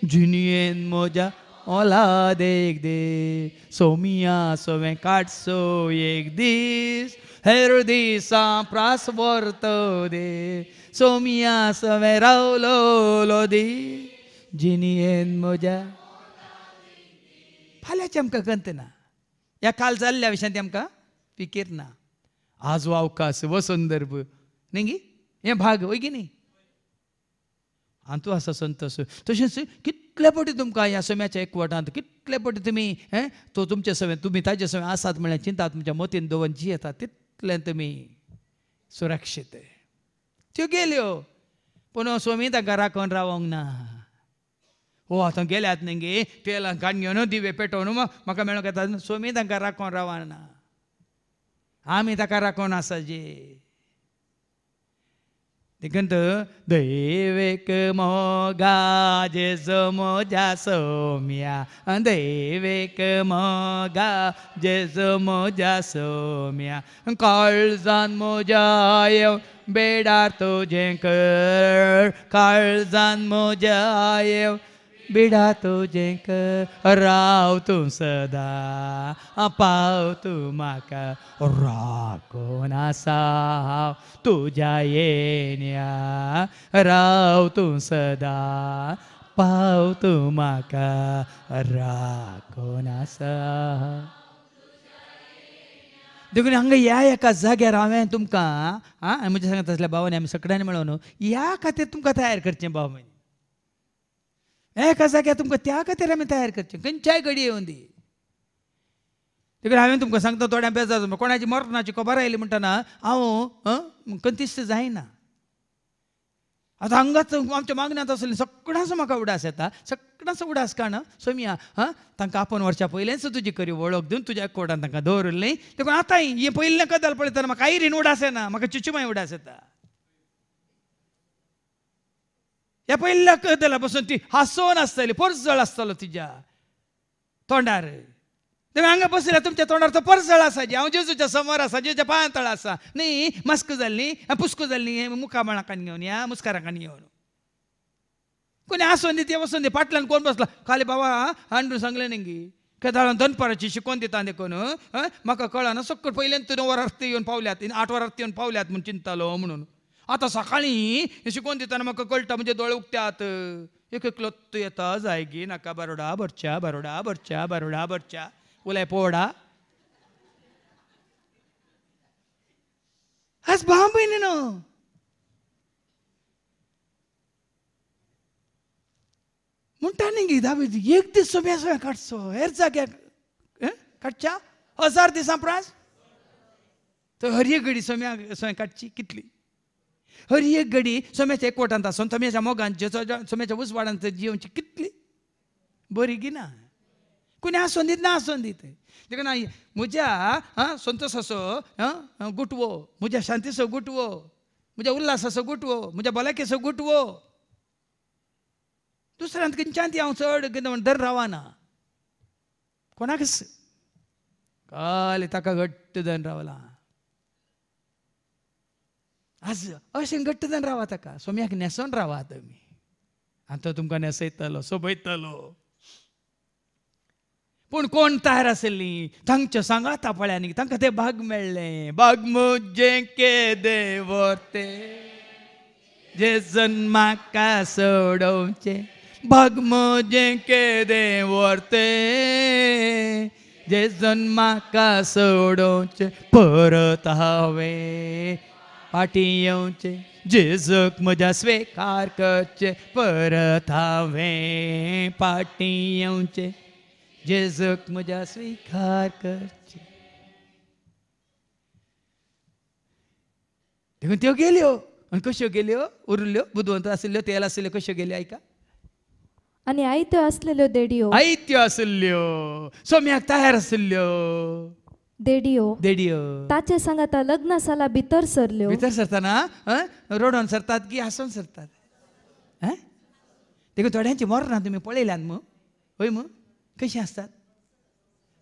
[SPEAKER 1] मोजा मोजा ओला दे सोमिया सवे काट सो एक दिस हैर प्रासवर्त प्रास दे सोमिया सवे रावलो लो जिनियन मोजा फाले खंत ना या काल जाल्ल्या विषया ते आमकां फीर ना आज वो अवकाश व संदर्भ नाही हे भाग होय की आंतू आसा संत तशेंच कितले पटी तुमकां ह्या सम्याच्या एकवटांत कितले पटी तुमी हे तो तुमचे सवय तुमी ताचे सवे आसात म्हळ्यार चिंता तुमच्या मतीन दवरून जी येता तितले तुमी सुरक्षीत त्यो गेल्यो पूण हो स्वामी तांकां राखून रावोंक ना हो आतां गेल्यात न्ही गे तेलां काडून घेवन दिवे पेटोवन म्हाका मेळोंक येता स्वामी तांकां राखून रावना ఆమె कोण जे दिगंत दैवेक मोगा जेसो मोजा सोम्या दैवेक मोगा जेसो मोजा सोम्या काळजान मोजा यव, बेडार तुझें कर काळजान मोजा येव बिडा तो जेंक राव तू सदा पाव तू माका राखून असाव तुझ्या येण्या राव तू सदा पाव तू माका राखून आसा देखून हांगा या एका जाग्यार हांवें तुमकां आं म्हज्या सांगता तसल्या भावान आमी सगळ्यांनी मेळोन या खातीर तुमकां तयार करचें भाव है कसा क्या तुमकां त्या खातीर आमी तयार करचें खंयच्याय घडये येवन दी देखून हांवें तुमकां सांगता थोड्यां बेजार कोणाची मरणाची खबर आयली म्हणटना हांव कंतिश्ट जायना आतां हांगाच आमच्या मागण्यांत आसले सगळ्यांचो म्हाका उडास येता सगळ्यांचो उडास काण सोमिया हां तांकां आपण वर्सा पयलेंच तुजी करी वळख दिवन तुज्या कोर्टान तांकां दवरिल्ली देखून आतांय हें पयलें कदल पळयतना म्हाका आयरीन उडास येना म्हाका चुचुमाय उडास येता ಯಪ್ಪ ಇಲ್ಲ ಕದಲ್ಲ ಬಸಂತಿ ಹಸೋನ್ ಆಸ್ತಲಿ ಪೊರ್ಸಳ ಆಸ್ತಲ್ಲ ತಿಜ तोंडार तेमी हांगा बसल्या तुमच्या तोंडार तो परसळ आसा जे हांव जेजूच्या समोर आसा जेजूच्या पांयां तळ आसा न्ही मास्क जाल्ली पुस्को जाल्ली मुखामणाकान घेवन या मुस्काराकान घेवन कोणी आसून दी ते वसून दी फाटल्यान कोण बसला काले बाबा हांडू सांगलें नेंगी केदाळान दनपाराची शिकोवन दिता देखून म्हाका कळना सक्कट पयल्यान तीन वरार येवन पावल्यात आठ वरार येवन पावल्यात म्हूण चिंतालो म्हणून आता सकाळी अशी शिकवून देताना मग कळटा म्हणजे डोळे उक्त्यात एक एकलोत्त येता जायगी नाका बरोडा भरच्या बरोडा भरच्या बरोडा भरच्या उलय पोवडा आज भाव न म्हणटा न्ही गी दावी एक दीस सोबे सोय काडचो हेर जाग्याक काडच्या हजार दिसां प्रास तर घडी सोम्या सोय काडची कितली हर एक घडी सोम्याच्या एकवटांत आसून सोम्याच्या मोगांचे सोम्याच्या उसवाडांत जिवनची कितली बरी की ना कोणी आसून दीत ना आसून दीत देखून म्हज्या आं संतोशाचो हां गुटवो म्हज्या शांतीसो गुटवो म्हज्या उल्हासाचो गुटवो म्हज्या भलायकेचो गुटवो दुसऱ्यांत खंयच्यान ती हांव चड म्हण धर रावना कोणाकच काल ताका घट्ट धन रावलां आज अशें गट्टदान रावा ताका सोम्याक न्हेसोन रावा तुमी आनी तो तुमकां न्हेसयतलो सोबयतलो पूण कोण तयार आशिल्ली तांच्या सांगाता पळ्यांनी तांकां ते भाग मेळ्ळें भाग मुजे के देवते जे का सोडवचे भाग मुजे के देवते जे म्हाका सोडवचे परत हवे પાટિયોચે જે જખમજા સ્વીકાર કરચે પરત આવે પાટિયોચે જે જખમજા स्वीकार करचे देखून त्यो गेल्यो हो. आणि कश्यो गेल्यो हो? उरल्यो हो? बुधवंत आशिल्ल्यो तेल आशिल्ल्यो कश्यो गेल्यो आयका
[SPEAKER 2] आनी आयत्यो आसलेल्यो देडिओ
[SPEAKER 1] आयत्यो आशिल्ल्यो सोम्याक तयार आशिल्ल्यो ದೇಡಿಯೋ ದೇಡಿಯೋ ताचे
[SPEAKER 2] ಸಂಗತ लग्न साला भितर ಸರ್ಲ್ಯೋ
[SPEAKER 1] भितर ಸರ್ತಾನ रोडोन सरतात की हसून सरतात आं देखो थोड्यांची मरना तुम्ही पळयल्यात मू हय मू कशी असतात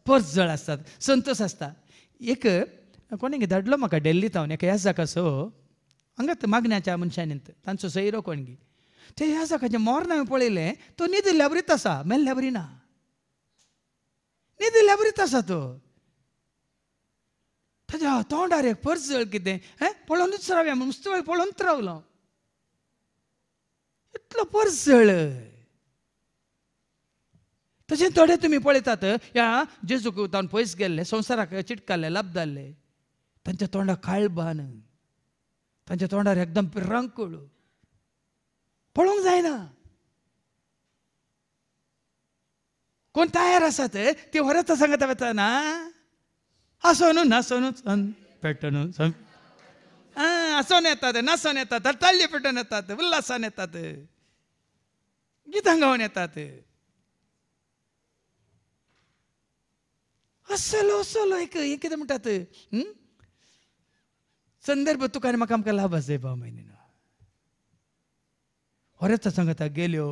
[SPEAKER 1] पर्स जळ आसतात संतोष आसता एक कोणी धाडलो म्हाका डेल्ली हांव एका ह्या जाका सो हांगात मागण्याच्या मनशांनी तांचो सैरो कोणगी ते ह्या जाकाचें मरण हांवें पळयलें तो न्हिदिल्ल्या बरीत आसा मेल्ल्या बरी ना न्हिदिल्ल्या बरीत आसा तो ताज्या तोंडार एक पर्स जळ कितें हे पळोवनूच रावया म्हूण नुस्तें वाळी पळोवनूच रावलो इतलो पर्स जळ तशें थोडे तुमी पळयतात ह्या जेजू कुवतान पयस गेल्ले संवसाराक चिटकाल्ले लाबदारले तांच्या तोंडाक काळबान तांच्या तोंडार एकदम रंकूळ पळोवंक जायना कोण तयार आसात ते व्हरत सांगता ना हा सोनू ना सोनू स पेटन सन येतात ना येतात तल्ले पेटन येतात उल्हास येतात गीत गावन येतात असलो असलो एक किती म्हणतात संदर्भ तू काय मग आमक लाभ असे भाऊ महिने वरच सांग आता गेलो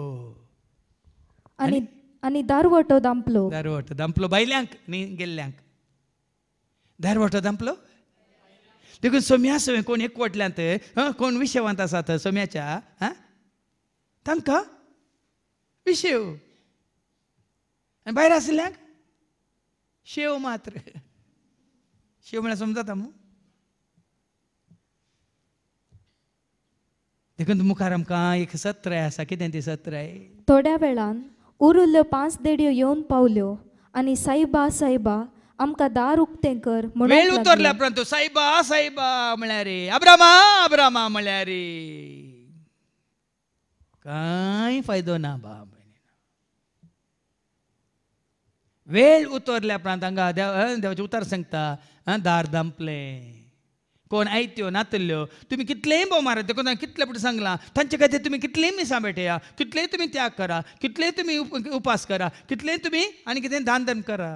[SPEAKER 2] आणि दारवट दामपलो
[SPEAKER 1] दारवट दामपलो बायल्यांक गेल्यांक धार बोटो दांपलो देखून सोम्या सोय कोण ते कोण विशयवंत थंय सोम्याच्या आं तांकां विशेव आनी भायर आसल्यांक शेव मात्र शेव म्हळ्यार समजता मू देखून मुखार आमकां एक सत्राय आसा कितें ती सत्राय
[SPEAKER 2] थोड्या वेळान उरुल्ल्यो पांच देडयो येवन पावल्यो आनी साईबा साईबा आमकां दार उक्तें कर म्हणून वेळ उतरल्या
[SPEAKER 1] उपरांत साईबा साईबा म्हळ्यार रे आब्रामा आब्रामा म्हळ्यार रे कांय फायदो ना बाब वेळ उतरल्या उपरांत हांगा देव देवाचें उतार सांगता दार प्ले कोण आयत्यो नातल्यो तुम्ही कितलेंय बोमार कोण कितले पटी सांगलां तांचे खातीर तुमी कितलेय मिसां भेटया कितलेय तुमी त्याग करा कितलेंय तुमी उपास करा कितलेय तुमी आनी कितें दान धर्म करा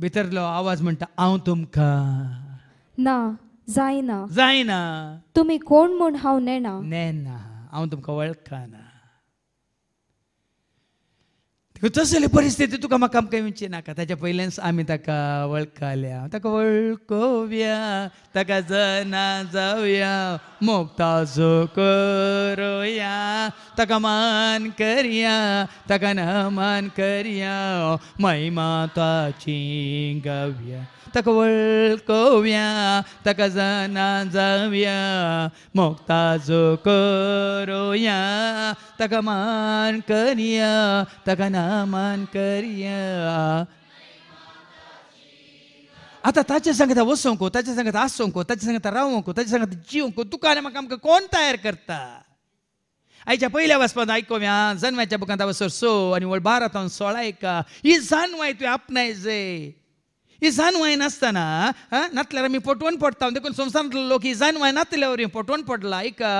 [SPEAKER 1] भितरलो आवाज म्हणटा हांव तुमकां ना जायना जायना
[SPEAKER 2] तुमी कोण म्हूण हांव नेना नेना
[SPEAKER 1] हांव तुमकां वळखना तसले परिस्थिती तुका म्हाका आमकां विंची नाका ताच्या पयल्यानच आमी ताका वळखल्या ताका वळखोव्या ताका जना जावया मोगताजो करोया ताका मान करया ताका नमान करया महिमा ताची गावया तक वळकोव्या तक जना जाव्या जो करोया तक मान करिया तक मान करिया आता ताचे सांगता वसोंको ताचे सांगता आसोंको ताचे सांगता रावोंको ताचे सांगता जिवोंको तुका आनी म्हाका आमकां कोण तयार करता आयच्या पयल्या वचपान आयकोव्या जन्माच्या बुकांत वसर सो आनी व्हड बारा तावन सोळा एका ही जानवाय तुवें आपणायजे ఈ జాన్ వాయినాస్తానా मी మీ పొట్టుకొని పొడతా ఉంది కొన్ని ही ఈ జాన్ వాయి నత్తలేవరు పొట్టుకొని पडला ऐका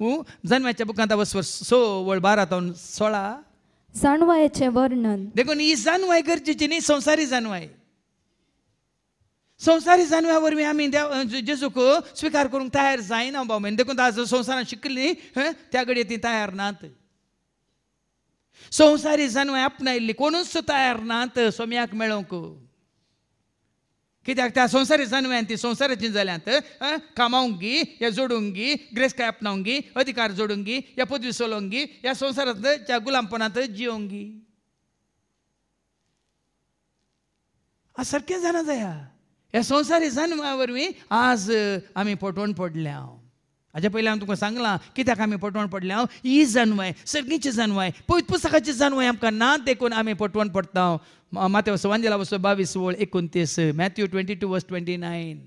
[SPEAKER 1] జాన్ जन्माच्या बुकांत सो वळ बारा तावन सोळा
[SPEAKER 2] जाणवायचे वर्णन
[SPEAKER 1] देखून ही जाणवाय गरजेची न्ही संसारी जाणवाय संसारी जाणव्यावर मी आम्ही देव जेजूक स्वीकार करूंक तयार जायना भाऊ देखून आज संसारात शिकली त्या घडये ती तयार नात संवसारी जाणवाय आपणायल्ली कोणूच तयार नात सोम्याक मेळोक कित्याक त्या संवसारीसान वेळान ती संवसाराची जाल्यांत कामावंगी या जोडुंगी ग्रेस काय अधिकार जोडुंगी या पदवी सोलोंगी या संवसारांतच्या गुलामपणांत जियोंगी आज सारकें जाणा जाया ह्या संवसारी जाण वरवीं आज आमी पटवून पडल्या हाज्या पयलीं हांवें तुमकां सांगलां कित्याक आमी पटवण पडले हांव ही जाणवाय सर्गीची जाणवाय पळयत पुस्तकाची जाणवाय आमकां ना देखून आमी पटवण पडटा माते सवांजेला वचो बावीस वळ एकोणतीस Matthew twenty two verse twenty nine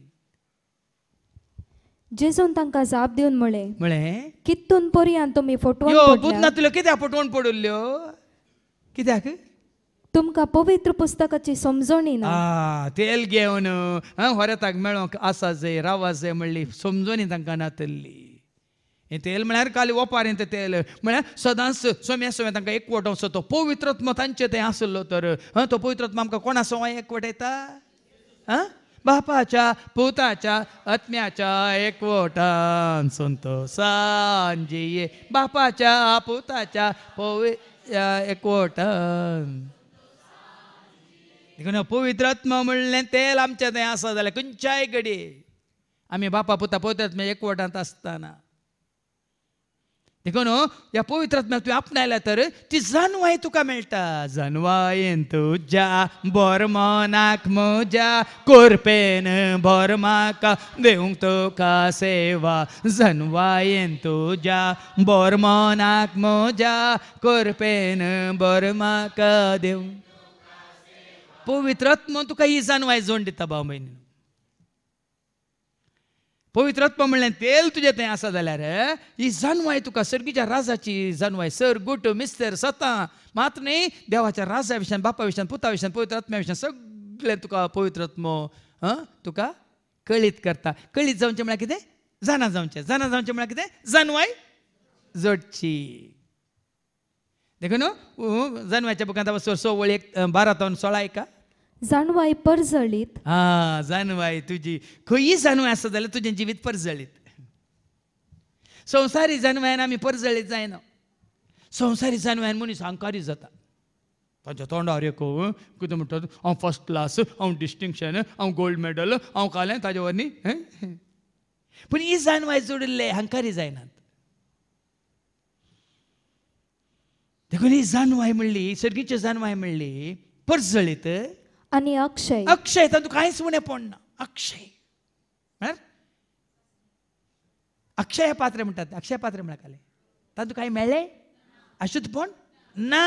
[SPEAKER 1] जेजून
[SPEAKER 2] तांकां जाप दिवन म्हळें म्हळें कितून पर्यंत तुमी फोटो यो
[SPEAKER 1] कित्याक पटवण पडुल्ल्यो
[SPEAKER 2] कित्याक तुमका पवित्र पुस्तकाची समजणी ना
[SPEAKER 1] तेल घेवन होऱ्याताक मेळो आसा जाय रावा जाय म्हणली समजणी तांकां नातल्ली हे तेल म्हळ्यार काल ओपार हे तेल म्हळ्यार सदांच सोम्या सोम्या तांकां एकवटोसो तो पवित्रत्म तांचे ते आसलो तर तो पवित्रत्म आमकां कोणा एकवट एकवटयता आं बापाच्या पुताच्या आत्म्याच्या एकवटान संतोसान जिये बापाच्या पुताच्या पवि एकवटान देखून पवित्रात्मा म्हणलें तेल आमच्या थंय आसा जाल्यार खंयच्याय कडेन आमी बापा पुता पवित्रात्म्या एकवटांत आसतना देखून ह्या पवित्रात्म्या तुवें आपणायल्या तर ती जानवाय तुका मेळटा बोर तुज्या बोरमोनाक म्हज्या कोरपेन बोरमाका देवंक तुका सेवा जानवायेन तुज्या बोरमोनाक म्हज्या कोरपेन बोरमाका देवंक पवित्रत्म तुका इजान जानवाय जोड दिता भाव भयणी पवित्रत्म म्हणलें तेल तुजें थंय आसा जाल्यार ही जानवाय तुका सर्गीच्या राजाची जानवाय सर गुट मिस्तर सता मात न्ही देवाच्या राजा विशयान बापा विशयान पुता विशयान पवित्रात्म्या विशयान सगळें तुका पवित्रत्म तुका कळीत करता कळीत जावचें म्हळ्यार कितें जाणा जावचें जाणा जावचें म्हळ्यार कितें जानवाय जोडची देखो जनवायच्या बुकांत वस्तू सवळ एक बारा तावन सोळा एका जाणवाय परजळीत हा जाणवाय तुजी खंयी जाणवाय आसा जाल्यार तुजें जिवीत परजळीत संवसारी जाणवायन आमी परजळीत जायना संवसारी जाणवायन मनीस हांकारी जाता ताच्या तोंडार एक कितें म्हणटा हांव फर्स्ट क्लास हांव डिस्टिंक्शन हांव गोल्ड मॅडल हांव कालें ताज्या वरनी पूण ही जाणवाय जोडिल्ले हांकारी जायनात देखून जाण आहे म्हणली सर्गीचे जाण आहे म्हणली पर्स जळीत
[SPEAKER 2] आणि अक्षय
[SPEAKER 1] अक्षय तातूंत कांयच उणें पडना अक्षय म्हळ्यार अक्षय पात्र म्हणतात अक्षय पात्र तू तातूंत कांय मेळ्ळें पण ना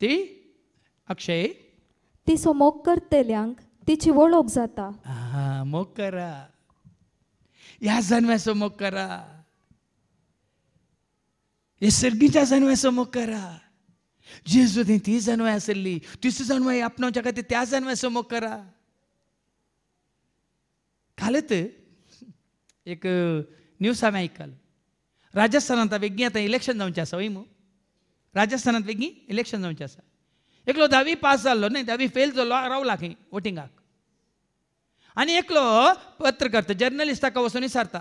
[SPEAKER 1] ती अक्षय
[SPEAKER 2] ती सो मोग करतल्यांक तिची वळख जाता
[SPEAKER 1] मोग करा ह्या सो मोग करा येसर्गीच्याजणवे समोर करा जेजू ती ती जणवे आसली तिसरी जणवे आपणाच्या खातीर त्या जणवे समोर करा कालत एक न्यूज हांवें आयकल राजस्थानांत बेगीन आतां इलेक्शन जावचें आसा हय मू राजस्थानांत बेगीन इलेक्शन जावचें आसा एकलो धावी पास जाल्लो न्ही धावी फेल जाल्लो रावला खंय वोटिंगाक आनी एकलो पत्रकार जर्नलिस्टाक वचून विचारता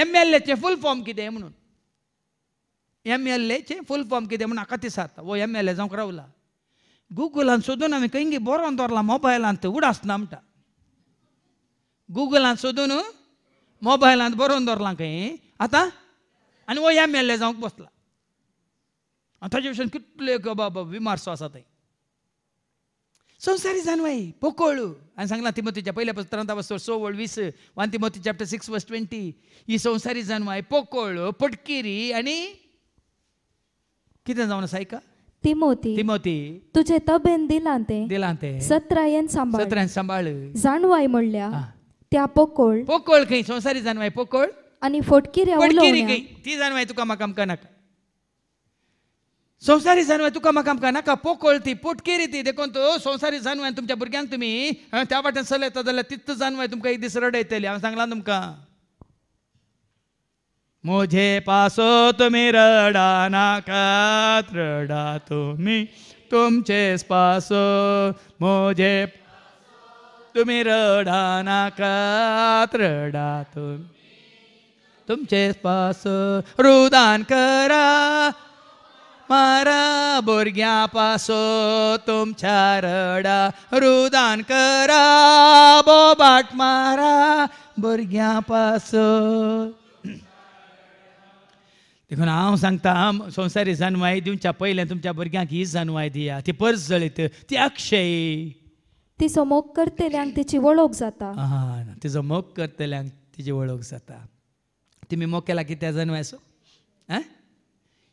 [SPEAKER 1] एम एल एचे फूल फॉर्म एम एल एचे फुल फॉर्म कितें म्हूण म्हाका दिसात वो एम एल ए जावंक रावला गुगलान सोदून हांवें खंय बरोवन दवरला मोबायलांत थंय आसना म्हणटा गुगलान सोदून मोबायलांत बरोवन दवरलां खंय आतां आनी हो एम एल ए जावंक बसला आनी ताजे भशेन कितले बाबा विमारसो आसा थंय संवसारी जाणवाई पोकळू हांवें सांगलां ती पहिल्या पुस्तकांत वस्तू सो व्हड वीस वन तिमोती चॅप्टर सिक्स वर्स ट्वेंटी ही संवसारी जाणवाय पोकळ पटकिरी आनी जाऊन ಅವನ ಸೈಕ तिमोती तिमोती
[SPEAKER 2] तुझे तबेन दिलांते दिलांते सत्रायन सांभाळ सत्रायन सांबाळ जाणवाय म्हणल्या त्या पोकोळ
[SPEAKER 1] पोकोळ खंय संसारी जाणवाय पोकोळ आणि फोटकी फटकिरी खंय ती जाणवाय तुका मकाम आमकां नाका संसारी जाणवाय तुका म्हाका का नाका पोकोळ ती पोटकेरी ती देखून तो संसारी जाणवाय तुमच्या भुरग्यांक तुम्ही त्या वाटेन चलयता जाल्यार तितू जाणवाय तुमकां एक दीस रडयतली हांव सांगलां तुमकां मुझे पासो तुम्ही रडा नाकात रडा तुम्ही तुमचेच पासो मुझे तुम्ही रडा नाकात रडा तुम्ही तुमचेच पासो रुदान करा मारा भुरग्यां पासो तुमच्या रडा रुदान करा बोबाट मारा भुरग्यां पासो देखून हांव सांगता हांव संवसारी जाणवाय दिवच्या पयलें तुमच्या भुरग्यांक ही जाणवाय दिया ती पर्स जळीत ती अक्षय
[SPEAKER 2] ती मोग करतल्यांक तिची वळख जाता
[SPEAKER 1] हां तिजो मोग करतल्यांक तिची वळख जाता तुमी मोग केला कित्या जाणवायचो आं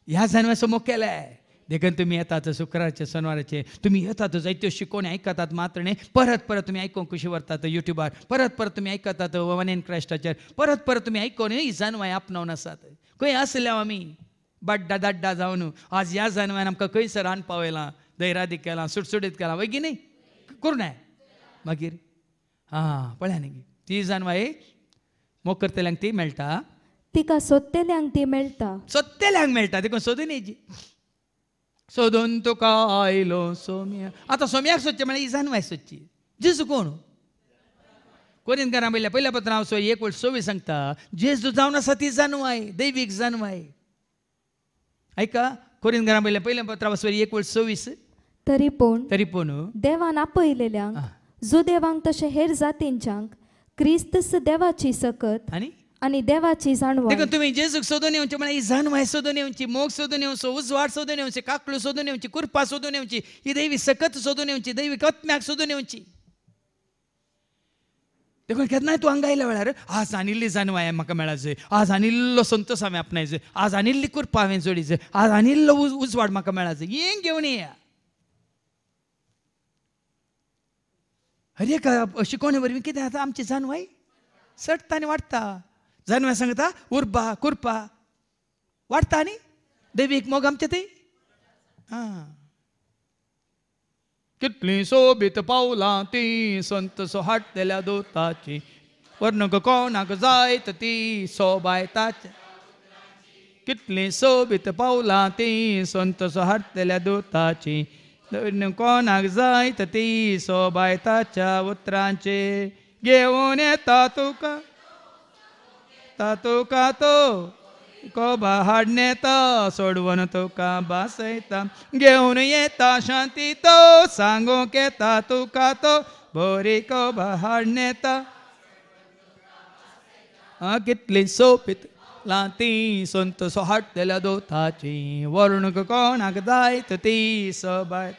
[SPEAKER 1] ह्या जाणवायचो मोग केलाय देखन तुम्ही येतात शुक्रारचे शनिवारचे तुम्ही येतात जैत्यो शिकवणे ऐकतात मात्र नाही परत परत तुम्ही ऐकून कशी वरतात युट्यूबार परत परत तुम्ही ऐकतात वन एन क्रायस्टाचेर परत परत तुम्ही ऐकून ही जनवाय आपणाव असतात खंय आसल्या आमी बड्डा दाड्डा जाऊन आज या जनवायन आमकां खंयसर रान पावयलां दैरादी केलां सुटसुटीत केलां वगी न्ही करून मागीर हां पळया न्ही ती जानवाय मोकरतेल्यांक ती मेळटा
[SPEAKER 2] तिका सोदतेल्यांक ती मेळटा
[SPEAKER 1] सोदतेल्यांक मेळटा देखून सोदून येजी सोदून तुका आयलो सोम्या आतां सोम्याक सोदचें म्हळ्यार इजानवाय सोदची जेजू कोण कोरिंदकारां पयल्या पयल्या पत्रां हांव सो एक वट सव्वीस सांगता जेजू जावन आसा ती जानवाय दैवीक जानवाय आयका कोरिंदकारां पयल्या पयल्या पत्रां सोय एक वट सोवीस तरी पूण तरी पूण
[SPEAKER 2] देवान आपयलेल्यांक जो देवांक तशें हेर जातींच्यांक क्रिस्तस देवाची सकत आनी आणि देवाची जाणवण देखो
[SPEAKER 1] तुम्ही जेजूक सोदून येऊची म्हणा ही जाणवाय सोदून येऊची मोग सोदून येवचो उजवाड सोदून येवची काकळ सोदून येवची कुरपा सोदून येवची ही दैवी सकत सोदून येवची दैवी कत्म्याक सोदून येवची देखून केन्नाय तूं हांगा आयल्या वेळार आज आनिल्ली जाणवाय म्हाका मेळाचे आज आनिल्लो संतोष हांवें आपणायचे आज आणिल्ली कुरपा हांवें जोडीचे आज आनिल्लो उज उजवाड म्हाका मेळाचे हें घेवन येया अरे एक शिकोवणे वरवीं कितें आता आमची जाणवाय सडटा आनी वाडटा जन्मा सांगता उर्बा कुर्पा వాడతా नी देवीक मोग आमच्या ते कितली सोबीत पावला ती संत दिल्या दोताची वर्णक कोणाक जायत ती सोबायताची कितली सोबीत पावला ती संत दिल्या दोताची कोणाक जायत ती सोबायताच्या उतरांचे घेऊन येता तुका का तो को बाहर नेता सोडवन तो का बासैता ये ता शांति तो सांगो केता तू का तो बोरी को बाहर नेता कितने सोपित लाती सुनते सोहट दिला दो ताची वरुण को कौन अगदाई तो ती सोबायत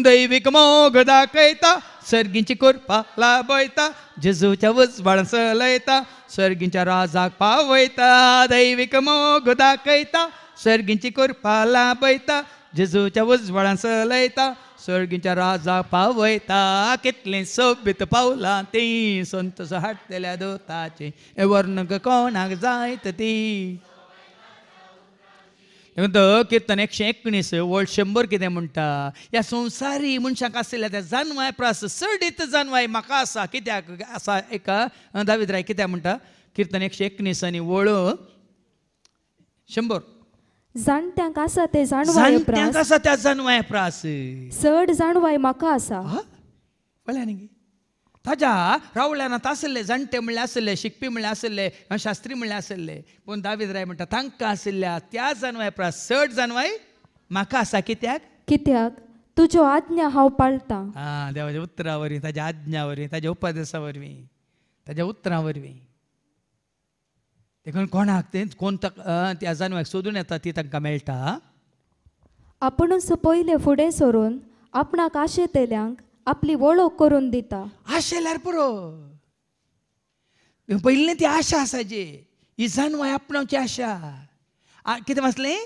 [SPEAKER 1] दैविक मोघ दाखयता सर्गींची कृपा लाभयता जेजूच्या उजवाळ सलयता सर्गींच्या राजाक पावयता दैविक मोघ दाखयता सर्गींची कृपा लाभयता जेजूच्या उजवाड सलयता सर्गींच्या राजा पावयता कितली सोबीत पावला ती संत हाडलेल्या दोताचे वर्णक कोणाक जायत ती केतन एकशे एकोणीस वर्ल्ड शंभर कितें म्हणटा ह्या संवसारी मनशांक आसलेल्या त्या जाणवाय प्रास सडीत जानवाय म्हाका आसा कित्याक आसा एका दावीद राय कित्याक म्हणटा कीर्तन एकशे एकोणीस आनी वळ शंबर
[SPEAKER 2] जाणट्यांक आसा ते जाणवाय प्रास आसा
[SPEAKER 1] त्या जाणवाय प्रास
[SPEAKER 2] चड जाणवाय म्हाका आसा पळया न्ही
[SPEAKER 1] ताज्या रावल्यान आतां आसले जाणटे म्हणले आसले शिकपी म्हणले आसले शास्त्री म्हणले आसले पूण दावीद राय म्हणटा तांकां आशिल्ल्या त्या जानवाय परस चड जाणवाय म्हाका आसा कित्याक
[SPEAKER 2] कित्याक तुज्यो आज्ञा हांव पाळटा
[SPEAKER 1] आं देवाच्या उतरा वरवीं ताज्या आज्ञा वरवीं ताज्या उपदेसा वरवीं ताज्या उतरां वरवीं देखून कोणाक ते कोण त्या जानवाक सोदून येता ती तांकां मेळटा
[SPEAKER 2] आपणूच पयले फुडें सरून आपणाक आशे आपली वळख करून दिता
[SPEAKER 1] आशेल्यार पुरो पहिले ती आशा आसा जी इजान माय आपणाची आशा कितें वाचलें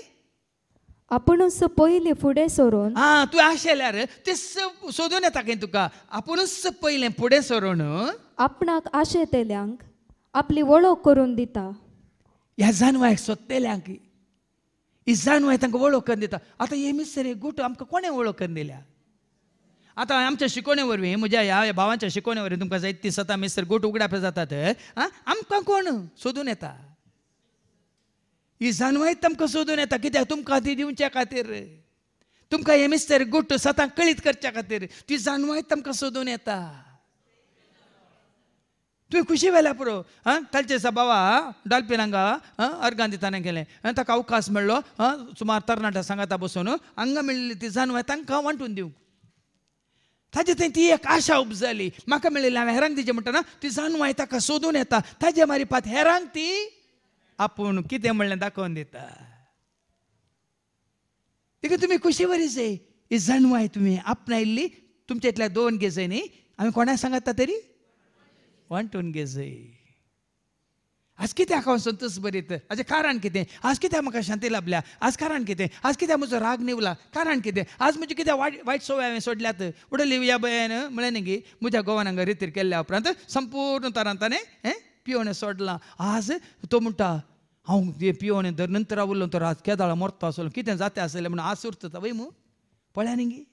[SPEAKER 1] आपणूच पहिले फुडे सरोन आं तू आशेल्यार ते सोदून येता खंय तुका आपुणूच पयलें फुडें सरोन आपणाक
[SPEAKER 2] तेल्यांक आपली वळख करून दिता
[SPEAKER 1] ह्या जानवायक सोदतेल्यांक ही जानवाय तांकां वळख करून दिता आतां हे मिसरे हे गोट आमकां कोणें वळख करून दिल्या आता आमच्या शिकोणे वरवीं म्हज्या ह्या भावांच्या शिकवण्यावरवी वरवीं तुमकां जायत ती सता मिसर गोट उगडापे जाता तर आं आमकां कोण सोदून येता ही जानवायत तुमकां सोदून येता कित्याक तुमकां ती दिवच्या खातीर तुमकां हे मिस्टर गुट्ट सदां कळीत करच्या खातीर ती जानवायत तुमकां सोदून येता तुवें खुशी व्हेल्या पुरो आं तालचे सभावा डॉल्फीन हांगा अर्गान दिताना गेलें ताका अवकाश मेळ्ळो सुमार तरणाट्या सांगाता बसून हांगा मेळिल्ली ती जानवाय तांकां वांटून दिवंक ताजे थंय ती एक आशा उबजाली म्हाका मेळिल्ली हांवें हेरांक तिजें ना ती जाणवाय ताका सोदून येता ताजे पात हेरांक ती आपूण कितें म्हणलें दाखोवन दिता तिका तुमी खुशी बरीच ही आय तुमी आपणायिल्ली तुमच्या इतल्या दोन गेजय न्ही आमी कोणाक सांगता तरी वन वांटून गेजय आज कित्याक हांव संतोस बरीत हाजें कारण कितें आज कित्याक म्हाका शांती लाभल्या आज कारण कितें आज कित्याक म्हजो राग निवला कारण कितें आज म्हजी कित्याक वायट वायट सवय हांवें सोडल्यात उडयली ह्या बयान म्हळें न्ही गी म्हज्या गोवान हांगा रितीर केल्ल्या उपरांत संपूर्ण तरान ताणें हें पिवणें सोडलां आज तो म्हणटा हांव पिवणें धर नंतर उरलो तो रात केदाळ मरतो आसलो कितें जाता आसलें म्हण आज उरता वय मू पळया न्ही गी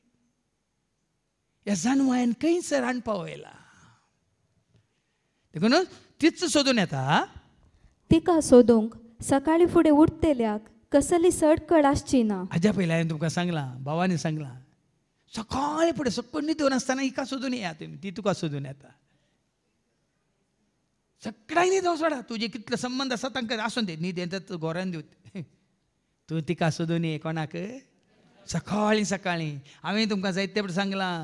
[SPEAKER 1] ह्या जानवायन खंयसर हाडपा वयला देखून तीच सोदून येता
[SPEAKER 2] तिका सोदूंक सकाळी फुडें उठतेल्याक
[SPEAKER 1] कसली सड कळ आसची ना हाज्या पयलीं हांवें तुमकां सांगलां भावानी सांगलां सकाळी फुडें सकून न्हिदून आसतना इका सोदून येयात तुमी ती तुका सोदून येता सगळ्यांक न्हिदो सोडा तुजे कितलो संबंध आसा तांकां आसून दे न्हिद तू घोरान दिवत तूं तिका सोदून ये कोणाक सकाळी सकाळी हांवें तुमकां जायते सांगला सांगलां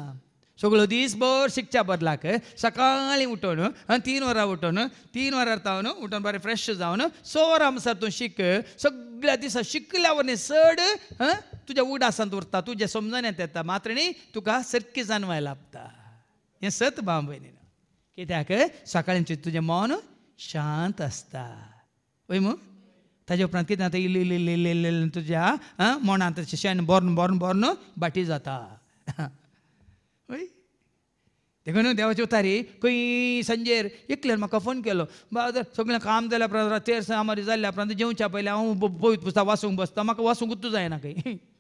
[SPEAKER 1] दिसभर शिकच्या बदलाक बदलाक सकाळी ಸಕಾಳಿ तीन वरां उठून तीन वरां ವರ उठून ಉಟ್ಟೋನು फ्रेश फ्रेश ಜಾವನು वरां ಅಂಸರ್ तूं शिक सगळ्या दिसा शिकल्या वरने चड तुज्या उडासांत उरता तुजें समजून येता मात्र न्ही तुका सारकी जाणवाय लागता हें सत भाव भयणी कित्याक सकाळींचे तुजें मन शांत आसता वय मू ताजे उपरांत कितें जाता इल्ली इल्लें इल्लें इल्लें तुज्या मोणांत शेण बोरून बोरन बोरन बाटी जाता होय देखून देवाचे उतारी खंय संजेर एकल्यान म्हाका फोन केलो सगळं सगळें काम जाल्या उपरांत तेर सामारी जाल्या उपरांत जेवच्या पयलीं हांव पवित पुस्तक वासूंक बसता म्हाका वाचूंकूच जायना खंय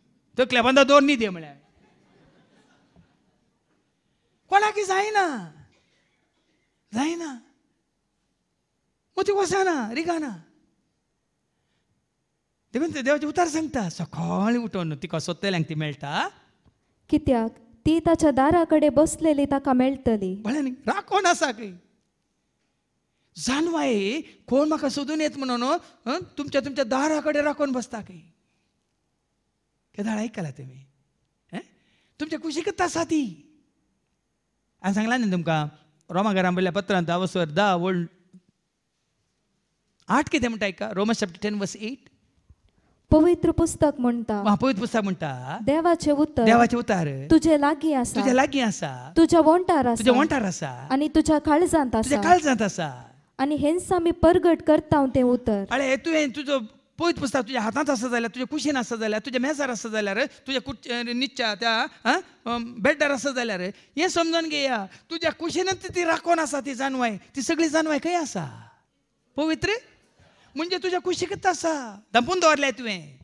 [SPEAKER 1] तकल्या बंदा दोन न्ही दे म्हळ्यार कोणाकी जायना जायना मग ती वसाना रिगाना देखून देवाचे उतार सांगता सकाळीं उठोन तिका सोदतल्यांक ती मेळटा कित्याक
[SPEAKER 2] ती ताच्या दाराकडे बसलेली ताका मेळटली
[SPEAKER 1] म्हळ्यार आसा खंय जानवाये कोण म्हाका सोदून येत म्हणून तुमच्या तुमच्या दारा कडेन राखून बसता खंय केदाळ आयकला तुमी तुमच्या कुशीकच आसा ती हांवें सांगला न्ही तुमकां घरा बरल्या पत्रांत अवसर दा व्हड आठ कितें म्हणटा आयका रोमा चॅप्टर टेन वर्स एट
[SPEAKER 2] पवित्र पुस्तक म्हणता महापवित्र पुस्तक म्हणता देवाचे उत्तर देवाचे उत्तर तुझे लागी
[SPEAKER 1] आसा तुझे लागी आसा
[SPEAKER 2] तुझ्या वोंटार असा तुझ्या वोंटार असा आणि तुझ्या काळजांत असा तुझ्या काळजांत आसा आणि हेंसा आमी परगट करता तें उतर
[SPEAKER 1] अरे तुवें तुजो पवित्र पुस्तक तुझ्या हातांत आसा झालं तुज्या कुशीन आसा झालं तुज्या मेजार झालं जाल्यार तुझ्या कुट निच्या त्या बेड्डार आसा जाल्यार हे समजून घेया तुज्या कुशीनच ती राखोन असा ती जानवाय ती सगळी जानवाय खंय असा पवित्र म्हणजे तुझ्या कुशीकच असा दंपून दवरले तुवें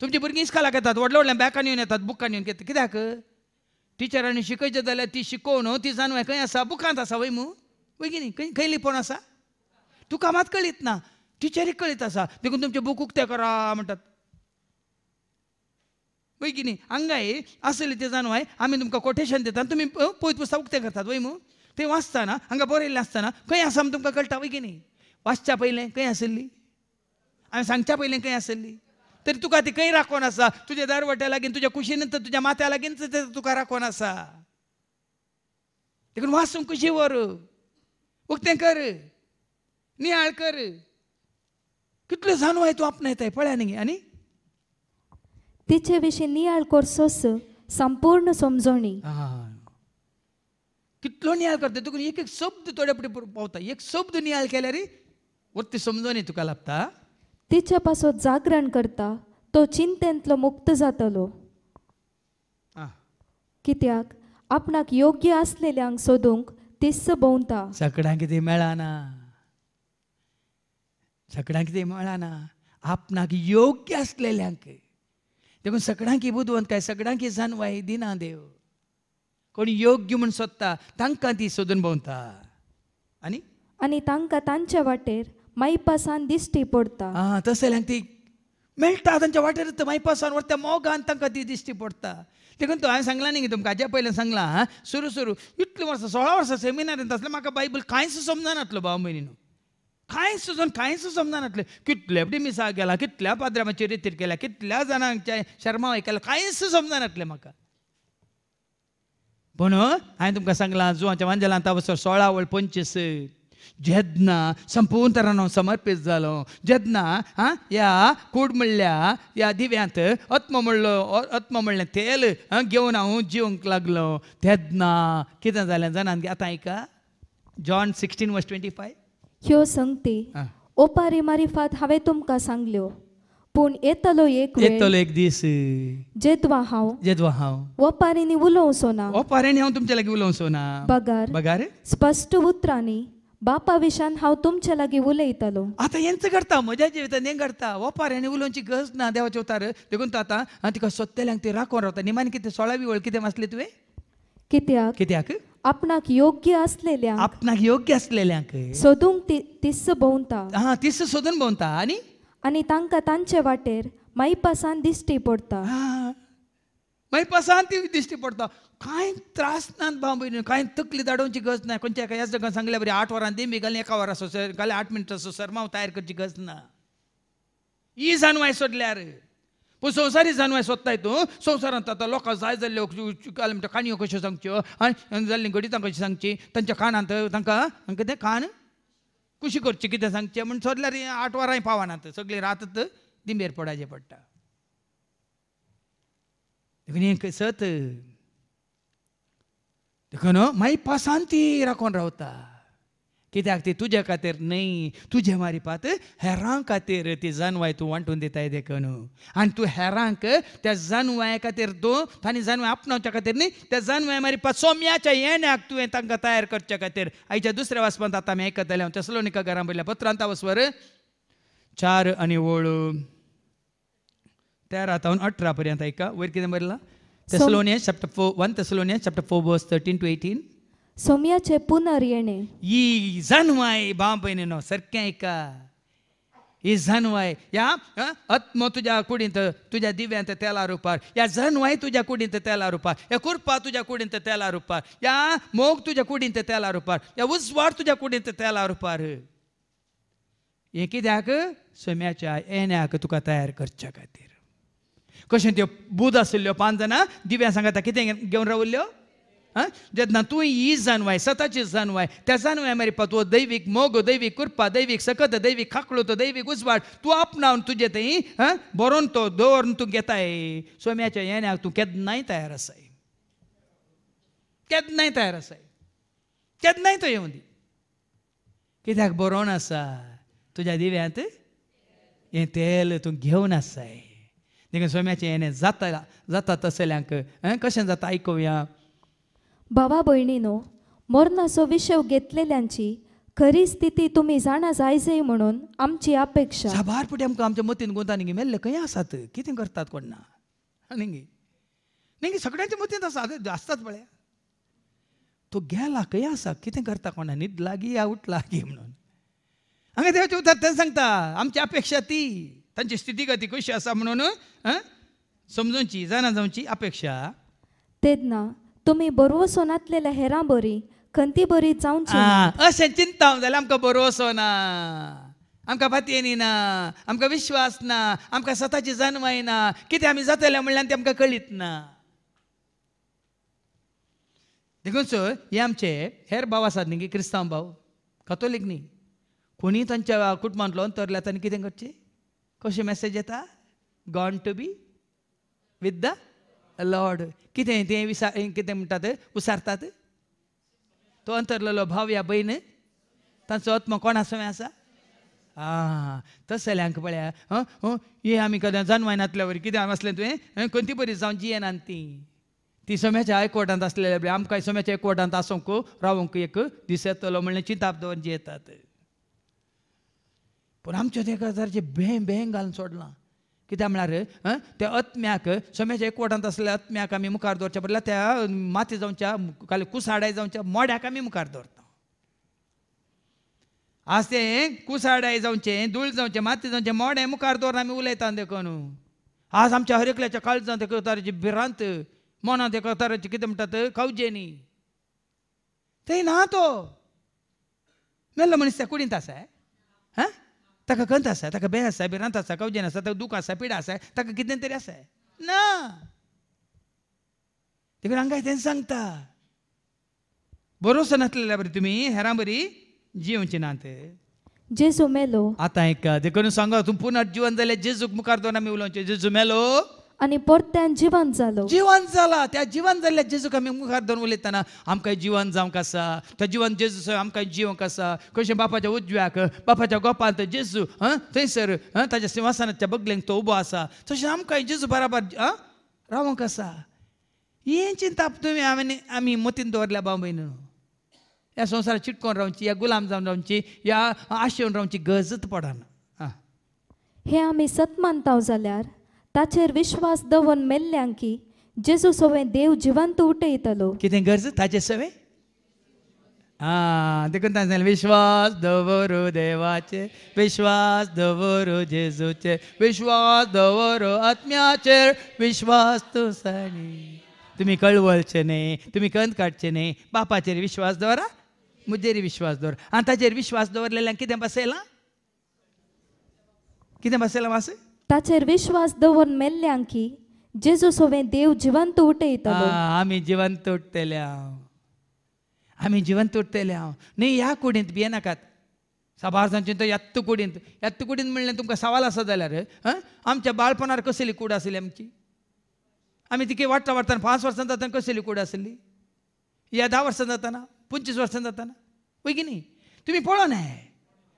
[SPEAKER 1] तुमची भुरगीं इस्कालाक येतात व्हडल्या व्हडल्या बॅकान येवन येतात बुकान येवन घेतात कित्याक टिचरांनी शिकयचे जाल्यार ती शिकोवन हो, ती जाणवं खंय आसा बुकांत आसा वय मू वयगिनी खंय खंय लिपोवन आसा तुका मात कळीत ना टिचरीक कळीत आसा देखून तुमचे बूक उकते करा म्हणटात वय की न्ही ते आसलें तें जाणवाय आमी तुमकां कोटेशन आनी तुमी पयत पुस्तक उक्तें करतात वय मू थंय वाचताना हांगा बरयल्लें आसतना खंय आसा तुमकां कळटा वय वाचच्या पहिले खंय आसली हांवें सांगच्या पयलें खंय आसली तरी तुका ती खंय राखोन आसा तुज्या दारवट्या लागीन तुज्या कुशीन तर तुज्या माथ्या लागीन तुका राखोन आसा देखून वाचूंक कुशी व्हर उक्तें कर नियाळ कर कितल्यो जाणवाय तूं आपणायताय
[SPEAKER 2] पळया न्ही आनी तिचे विशीं नियाळ करसोस संपूर्ण समजणी
[SPEAKER 1] कितलो नियाळ करता तुका एक एक शब्द थोड्या फुडें पावता एक शब्द नियाळ केल्यार वृत्ती समजून तुका लाभता
[SPEAKER 2] तिच्या पासून जागरण करता तो चिंतेंतलो मुक्त जातलो कित्याक आपणाक योग्य आसलेल्यांक सोदूंक ती भोंवता
[SPEAKER 1] सगळ्यांक कितें मेळना सगळ्यांक कितें मेळना आपणाक योग्य आसलेल्यांक देखून सगळ्यांक बुदवंत काय सगळ्यांक जानवाय दिना देव कोण योग्य म्हूण सोदता तांकां ती सोदून भोंवता आनी
[SPEAKER 2] आनी तांकां तांच्या वाटेर मैपासान दिश्टी पडटा आं जाल्यार ती
[SPEAKER 1] मेळटा तांच्या वाटेर मैपासान त्या मोगान तांकां ती दिश्टी पडटा देखून तो हांवें सांगलां न्ही तुमकां हाज्या पयलें सांगलां हां सुरू सुरू इतलीं वर्सां सोळा वर्सां सेमिनारींत आसलें म्हाका बायबल कांयच समजनासलो भाव भयणीनो कांयच सुचोन कांयच समजनासलें कितले फावटी मिसा केला कितल्या पाद्रामाची रेतीर केल्या कितल्या जाणांच्या शर्मा केला कांयच समजनासलें म्हाका पूण हांवें तुमकां सांगलां जुवाच्या वांजेलां ता वसर सोळा वळ पंचवीस जेदना संपूर्ण तरान समर्पित समर्पीत जालो जेदना या कूड या ह्या दिव्यांत अत्म म्हणलो अत्म म्हणलें तेल घेवन हांव जिवंक लागलो तेदना कितें जालें आता आतां आयका John sixteen verse twenty five
[SPEAKER 2] ह्यो संगती ओपारी मारिफात हांवें तुमकां सांगल्यो पूण येतलो एक येतलो एक दीस जेदवा हांव
[SPEAKER 1] जेदवा हांव
[SPEAKER 2] ओपारेनी उलोवं सोना
[SPEAKER 1] ओपारेनी हांव तुमच्या लागीं उलोवं सोना
[SPEAKER 2] बगार बगार स्पश्ट उतरांनी बापा विशान हांव तुमच्या लागी उलयतालो
[SPEAKER 1] आतां हेंच करता म्हज्या जिवितान हें करता हो पार आनी उलोवची गरज ना देवाचे उतार देखून तूं आतां तिका सोदतल्यांक ती राखोन रावता निमान कितें सोळावी वळ कितें आसली तुवें
[SPEAKER 2] कित्याक कित्याक आपणाक योग्य असलेल्या आपणाक योग्य असलेल्यांक सोदूंक ती तिस्स भोंवता हा तिस्स सोदून भोंवता आनी आनी तांकां तांचे वाटेर
[SPEAKER 1] मैपासान दिश्टी पडटा मागीर पसांती दिश्टी पडटा कांय त्रास ना बाबा कांय तकली दाडोवची गरज ना खंयच्या एका ह्या सांगल्या बरी आठ वरां दी घालें एका वरां सोसर घालें आठ मिनटां सरमाव तयार करची गरज ना ही जाणवाय सोडल्यार पूण संवसारी जाणवाय सोदताय तूं संवसारांत आतां लोकांक जाय जाल्ल्यो काल म्हणटा काणयो कश्यो सांगच्यो आनी जाल्ली घडितां कशी सांगची तांच्या कानांत तांकां कितें कान कशी करची कितें सांगचें म्हण सोदल्यार आठ वरांय पावनात सगळी रातत दिमेर पडाचें पडटा Dengan yang kesatu. Dengan mai pasanti rakon rauta. Kita akti tuja kater nei, tuja mari pate heran kater ti zanwa itu want deta ide kanu. An tu heran ke ti zanwa kater do, tani zanwa apna ucha kater nei, ti zanwa mari pat somyacha yene ak tu entang katayar karcha kater. Aicha dusra vaspanta tame ekatale, tesalonika garambila patrantavaswar char ani wolo तेरा रातावन अठरा पर्यंत ऐका वर किती बरला तेसलोनिया chapter four one तेसलोनिया chapter four verse thirteen to eighteen
[SPEAKER 2] सोम्याचे येणे
[SPEAKER 1] ई जनवाय बाब नो सारकें ऐका ही जनवाय या आत्म तुझ्या कुडींत तुझ्या दिव्यांत तेला रुपार या जनवाय तुझ्या कुडींत तेला रुपार या कुरपा तुझ्या कुडींत तेला रुपार या मोग तुझ्या कुडींत तेला रुपार या उजवाड तुझ्या कुडींत तेला रुपार हे कित्याक सोम्याच्या येण्याक तुका तयार करच्या खातीर कशें त्यो बूद आशिल्ल्यो पांच जाणां दिव्या सांगता कितें घेवन रावल्यो आं जेन्ना तूं ही जाणवाय सताची जाणवाय त्या मरे पा तुवो दैवीक मोग दैवीक कृपा दैवीक सकत दैवीक खाकलो तो दैवीक उजवाड तूं आपणावन तुजे थंय आं बरोवन तो दवरून तूं घेताय सोम्याच्या येण्याक तूं केन्नाय तयार आसाय केन्नाय तयार आसाय केन्नाय तो येवं दी कित्याक बरोवन आसा तुज्या दिव्यांत हें तेल तूं घेवन आसाय देखून सोम्याचे येणे जाता जाता तसल्यांक कशें जाता आयकुया
[SPEAKER 2] भावा भयणीनो सो विशय घेतलेल्यांची खरी स्थिती तुम्ही जाणा जायचे म्हणून आमची अपेक्षा साबार
[SPEAKER 1] आमकां आमच्या मतीन गोंदा न्ही मेल्ले खंय आसात कितें करतात कोण ना न्ही सगळ्यांच्या मतीन आसा आसतात पळया तो गेला खंय आसा कितें करता कोणा न्हिद लागी या उठ लागीं म्हणून हांगा देवाचे उतर तें सांगता आमची अपेक्षा ती तांची स्थितीगती कशी असा म्हणून समजूनची जाणा जाऊची अपेक्षा तेच ना
[SPEAKER 2] तुम्ही बरोबर सोनातलेल्या हेरां बरी खंती बरी जाऊन अशें
[SPEAKER 1] चिंता जाल्यार आमकां बरोबर सोना आमकां फातयेन ना आमकां विश्वास ना आमकां स्वताची जाणवाय ना कितें आमी जातले म्हणल्यार ते आमकां कळीत ना देखून सर हे आमचे हेर भाव आसात न्ही क्रिस्तांव भाव कथोलीक न्ही कोणीय तांच्या कुटुंबांतलो अंतरल्या तांणी कितें करचें कशी मेसेज येता gone to be with the lord कितें तें विसा कितें म्हणतात उसारतात तो अंतरलेलो भाव या भयण तांचो आत्म कोणा सवय आसा आं तस जाल्यांक पळया हे आमी केन्ना जन्मायनांतल्या वरी कितें आसलें तुवें खंयची बरी जावं जियेनान ती ती सोम्याच्या हायकोर्टांत असलेल्या आमकां सोम्याच्या हायकोर्टांत आसूंक रावूंक एक दीस येतलो म्हणलें दोन दवरून जियेतात पूण आमच्या ते गजारचे भें भें घालून सोडलां कित्याक म्हळ्यार त्या अत्म्याक एक एकवटांत असल्या अत्म्याक आमी मुखार दवरचे बदला त्या माती जावच्या कुसाडाय जावच्या मोड्याक आमी मुखार दवरता आज तें कुसाडाय जावचें दुळ जावचें माती जावचें मोडें मुखार दवरून आमी उलयता देखून आज आमच्या हरेकल्याच्या काळजांत कताराची भिरांत मोना ते कताराची कितें म्हणटात कवजेनी थंय ना तो मेल्लो मनीस त्या कुडींत आसा हां ताका कंत आसा ताका बेह आसा भिरांत आसा कवजेन आसा ताका दूख आसा पिडा आसा ताका कितें तरी आसा ना देखून हांगा तें सांगता भरोसो नासलेल्या बरी तुमी हेरां बरी जिवचे नात जेजू मेलो आतां एक देखून सांगा तुमी पुनर्जीवन जाल्यार जेजूक मुखार दोन आमी उलोवचे जेजू मेलो आणि त्या जीवन झालं जीवन झालं त्या जिवंत जाल्ल्या जेजूक आमी मुखार धरून उलयतना आमकां जीवन जावंक कसा त्या जीवन जेजूस आमकां जिवंक कसा कशें बापाच्या उजव्याक बापाच्या गोपांत जेजू हां थंयसर हां ताच्या सिंहासनाच्या बगलेंक तो उबो आसा तशें आमकांय जेजू बराबर आं रावंक आसा हें चिंता तुमी हांवें आमी मतीन दवरल्या बा भयणीनो ह्या संवसारात चिटकोन रावची या गुलाम जावन रावची या आशेवन रावची गरजच पडना
[SPEAKER 2] हे आम्ही सत मानता जाल्यार ताचेर विश्वास दवरून की जेजू सोवे देव जिवंत
[SPEAKER 1] उठयतलो कितें गरज ताचे सवे आं देखून ताणें सांगलें विश्वास दवरू देवाचे विश्वास दवरो जेजूचे विश्वास दवरू आत्म्याचेर विश्वास सणी तुम्ही कळवळचे न्ही तुम्ही कंद काडचे न्ही बापाचेर विश्वास दवरा मुजेरी विश्वास दवर आनी ताचेर विश्वास दवरलेल्यांक कितें बसयलां कितें बसयलां मातशें ताचेर
[SPEAKER 2] विश्वास दवरून की जेजूस हांवें देव जिवंत उठयता
[SPEAKER 1] आमी जिवंत उठतले हांव आमी जिवंत उठतले हांव न्ही ह्या कुडींत भियेनाकात साबार तो यत्त कुडींत यत्त कुडींत म्हणलें तुमकां सवाल आसा जाल्यार आमच्या बाळपणार कसली कूड आसली आमची आमी तिके वाडटा वाडटा पांच वर्सां जाताना कसली कूड आसली या धा वर्सां जाताना पंचवीस वर्सां जाताना वय की न्ही तुमी पळोवन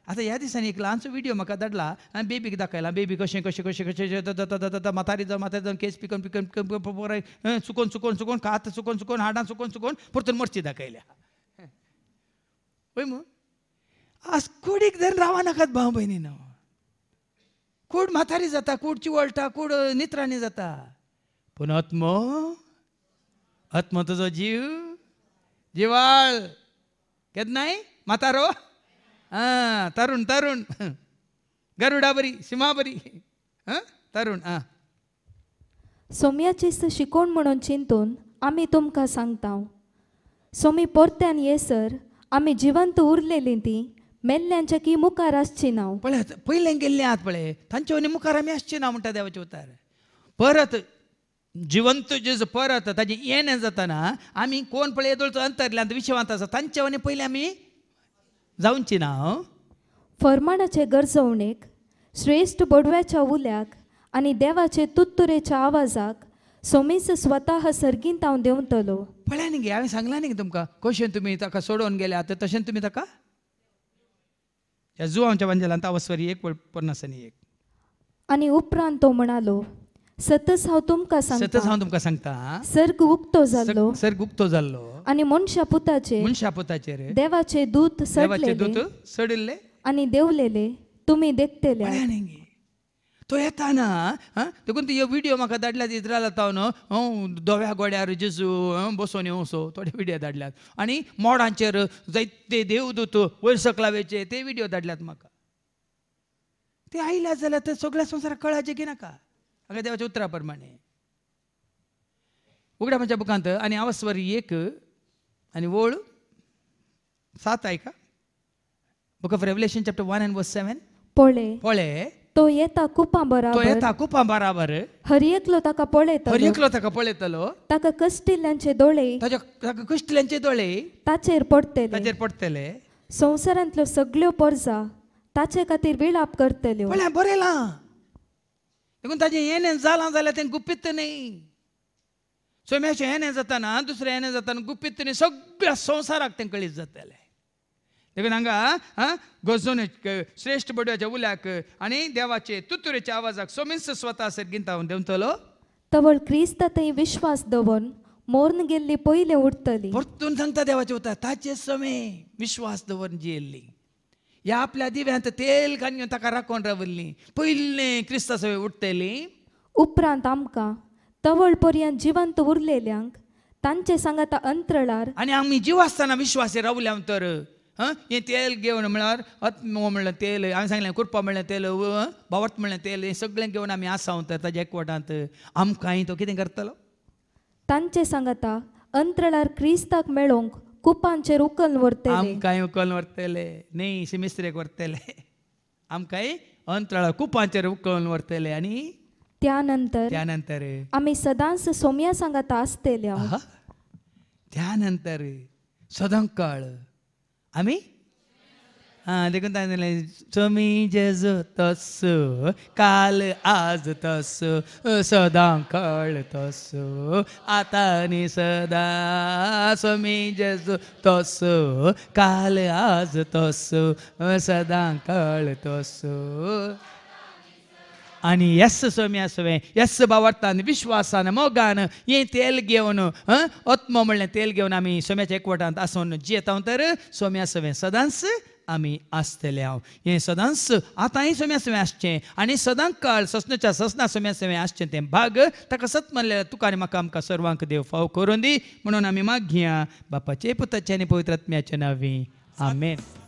[SPEAKER 1] आता ह्या दिसांनी एक ल्हानसो व्हिडिओ म्हाका धाडला आनी बेबीक दाखयला बेबी कशें कशें कशें कशें माथारी जावं म्हातारी जावन केस पिकन पिकन पोराय चुकोन चुकोन चुकोन कात चुकोन चुकोन हाडां चुकोन चुकोन परतून मर्ची दाखयल्या पळय मू आज कुडीक जर रावा नाकात भाव भयणी न्हू कोण म्हातारी जाता कोण चिवळटा कूड नित्रांनी जाता पूण आत्म आत्म तुजो जीव जिवाळ नाही म्हातारो हां तरुण तरुण गरुडाबरी सिमाबरी हां तरुण हां
[SPEAKER 2] सोम्याची शिकोण म्हणून चिंतून आम्ही तुमकां सांगता सोमी परत्यान येसर आमी जिवंत उरलेली ती
[SPEAKER 1] मेल्ल्यांच्या की मुखार आसची ना पळय पयले गेल्ले आहात पळय तांचे वनी मुखार आमी आसची ना म्हणटा देवाचे उतार परत जिवंत जे परत ताजे येणे जाताना आमी कोण पळय येदोळचो अंतरल्यान विश्वांत आसा तांचे वनी पयले आमी जावची नाव
[SPEAKER 2] फर्माणाचे गरजवणेक श्रेष्ठ बडव्याच्या उल्याक आणि देवाचे तुत्तुरेच्या आवाजाक सोमेस स्वतः सर्गीन हांव देंवतलो
[SPEAKER 1] पळ्या न्ही गे हांवें सांगलां न्ही तुमकां कशें तुमी ताका सोडोवन गेले आतां तशें तुमी ताका ह्या जुवांच्या वंजलांत आवस्वरी एक पन्नास एक आनी उपरांत
[SPEAKER 2] तो म्हणालो सतस हांव तुमकां सांगता सतत हांव
[SPEAKER 1] तुमकां सांगता सर्ग उक्तो जाल्लो सर्ग उक्तो जाल्लो
[SPEAKER 2] आनी मनशा पुताचे मनशा पुताचेर देवाचे दूत देवाचे दूत सडलेले सडिल्ले आनी देवलेले तुम्ही देखतेले पळयाणेंगी
[SPEAKER 1] तो येताना देखून यो व्हिडिओ म्हाका धाडल्यात इज्रायलात पावन हांव दोव्या गोड्यार जेजू बसोन सो थोडे व्हिडिओ धाडल्यात आनी मोडांचेर जायते देवदूत वयर सकलावेचे ते व्हिडिओ धाडल्यात म्हाका ते आयल्यात जाल्यार ते सगळ्या संवसाराक कळाचे की नाका अगं देवाच्या उत्तराप्रमाणे उघड्या म्हणजे बुकांत आणि आवस्वर एक आणि ओळ सात आहे book of revelation chapter one and verse seven पोळे पोळे
[SPEAKER 2] तो येता कुपा बराबर तो येता
[SPEAKER 1] कुपा बराबर
[SPEAKER 2] हरियकलो ताका पळयतलो हरियकलो
[SPEAKER 1] ताका पळयतलो
[SPEAKER 2] ताका कष्टिल्यांचे दोळे ताच्या ताका कष्टिल्यांचे दोळे ताचेर पडटले ताचेर पडटले संवसारांतल्यो
[SPEAKER 1] सगळ्यो पर्जा ताचे खातीर विलाप करतल्यो बरेला देखून ताजें येणें जालां जाल्यार तें गुपित न्ही सोम्याचें येणें जाताना दुसरें येणें जाताना गुपित न्ही सगळ्या संवसाराक तें कळीत जाताले देखून हांगा गजोन श्रेश्ठ बडव्याच्या उल्याक आनी देवाचे तुतुरेच्या आवाजाक सोमीस स्वता सर्गीन देंवतलो
[SPEAKER 2] तवळ क्रिस्त थंय विश्वास दवरून मोर्न गेल्ली
[SPEAKER 1] पयले उरतली परतून सांगता देवाचे उतर ताचे समे विश्वास दवरून जियेल्ली आपल्या ಯಾಪ್ಲೆ ಅದೀವಿ ताका राखोन रावल्ली ಪೈಲ್ನೇ क्रिस्तां सवय उठतेली
[SPEAKER 2] उपरांत आमकां तवळ पर्यंत जिवंत उरलेल्यांक तांचे सांगात अंतरळार
[SPEAKER 1] आणि आमी जीव असताना विश्वासी रावल्याम तर हे तेल घेवन म्हळ्यार आत्मो म्हणलें तेल हांवें सांगलें कुरपा म्हणलें तेल भावत म्हणलें तेल हे सगळें घेवन आमी आसांव तर ताज्या एकवटांत आमकांय तो कितें करतलो
[SPEAKER 2] तांचे सांगाता अंतरळार क्रिस्ताक मेळोंक कुपांचे उकल वरते
[SPEAKER 1] उकल वरतले नाही शिस्त्रेक वरतले आम काही अंतराळ कुपांचे उकल त्या आणि
[SPEAKER 2] त्यानंतर त्यानंतर आम्ही सदांच सोम्या सांगात असतेल्या
[SPEAKER 1] त्यानंतर सदं काळ आम्ही ते म्हणताले चमी जेज तस काल आज तस सदां कळ तस आतां नी सदां सोमी जेज तस काल आज तस सदां कळ तस आणि येस स्वामी आसवें येस बावार्थान विश्वासान मोगान हे तेल घेवन ओत्म म्हणलें तेल घेवन आमी सोम्याच्या एकवटांत आसून जियेतांव तर सोमी आसवें सदांच आमी आसतले हांव हें सदांच आतांय सोम्या सोमे आसचें आनी सदांच काळ ससनाच्या ससना सोम्या सोमे आसचें तें भाग ताका सत म्हणलें तुका आनी म्हाका आमकां सर्वांक देव फाव करून दी म्हणून आमी घ्या बापाचे पुताचे आनी पवित्रात्म्याचे नावी आमेन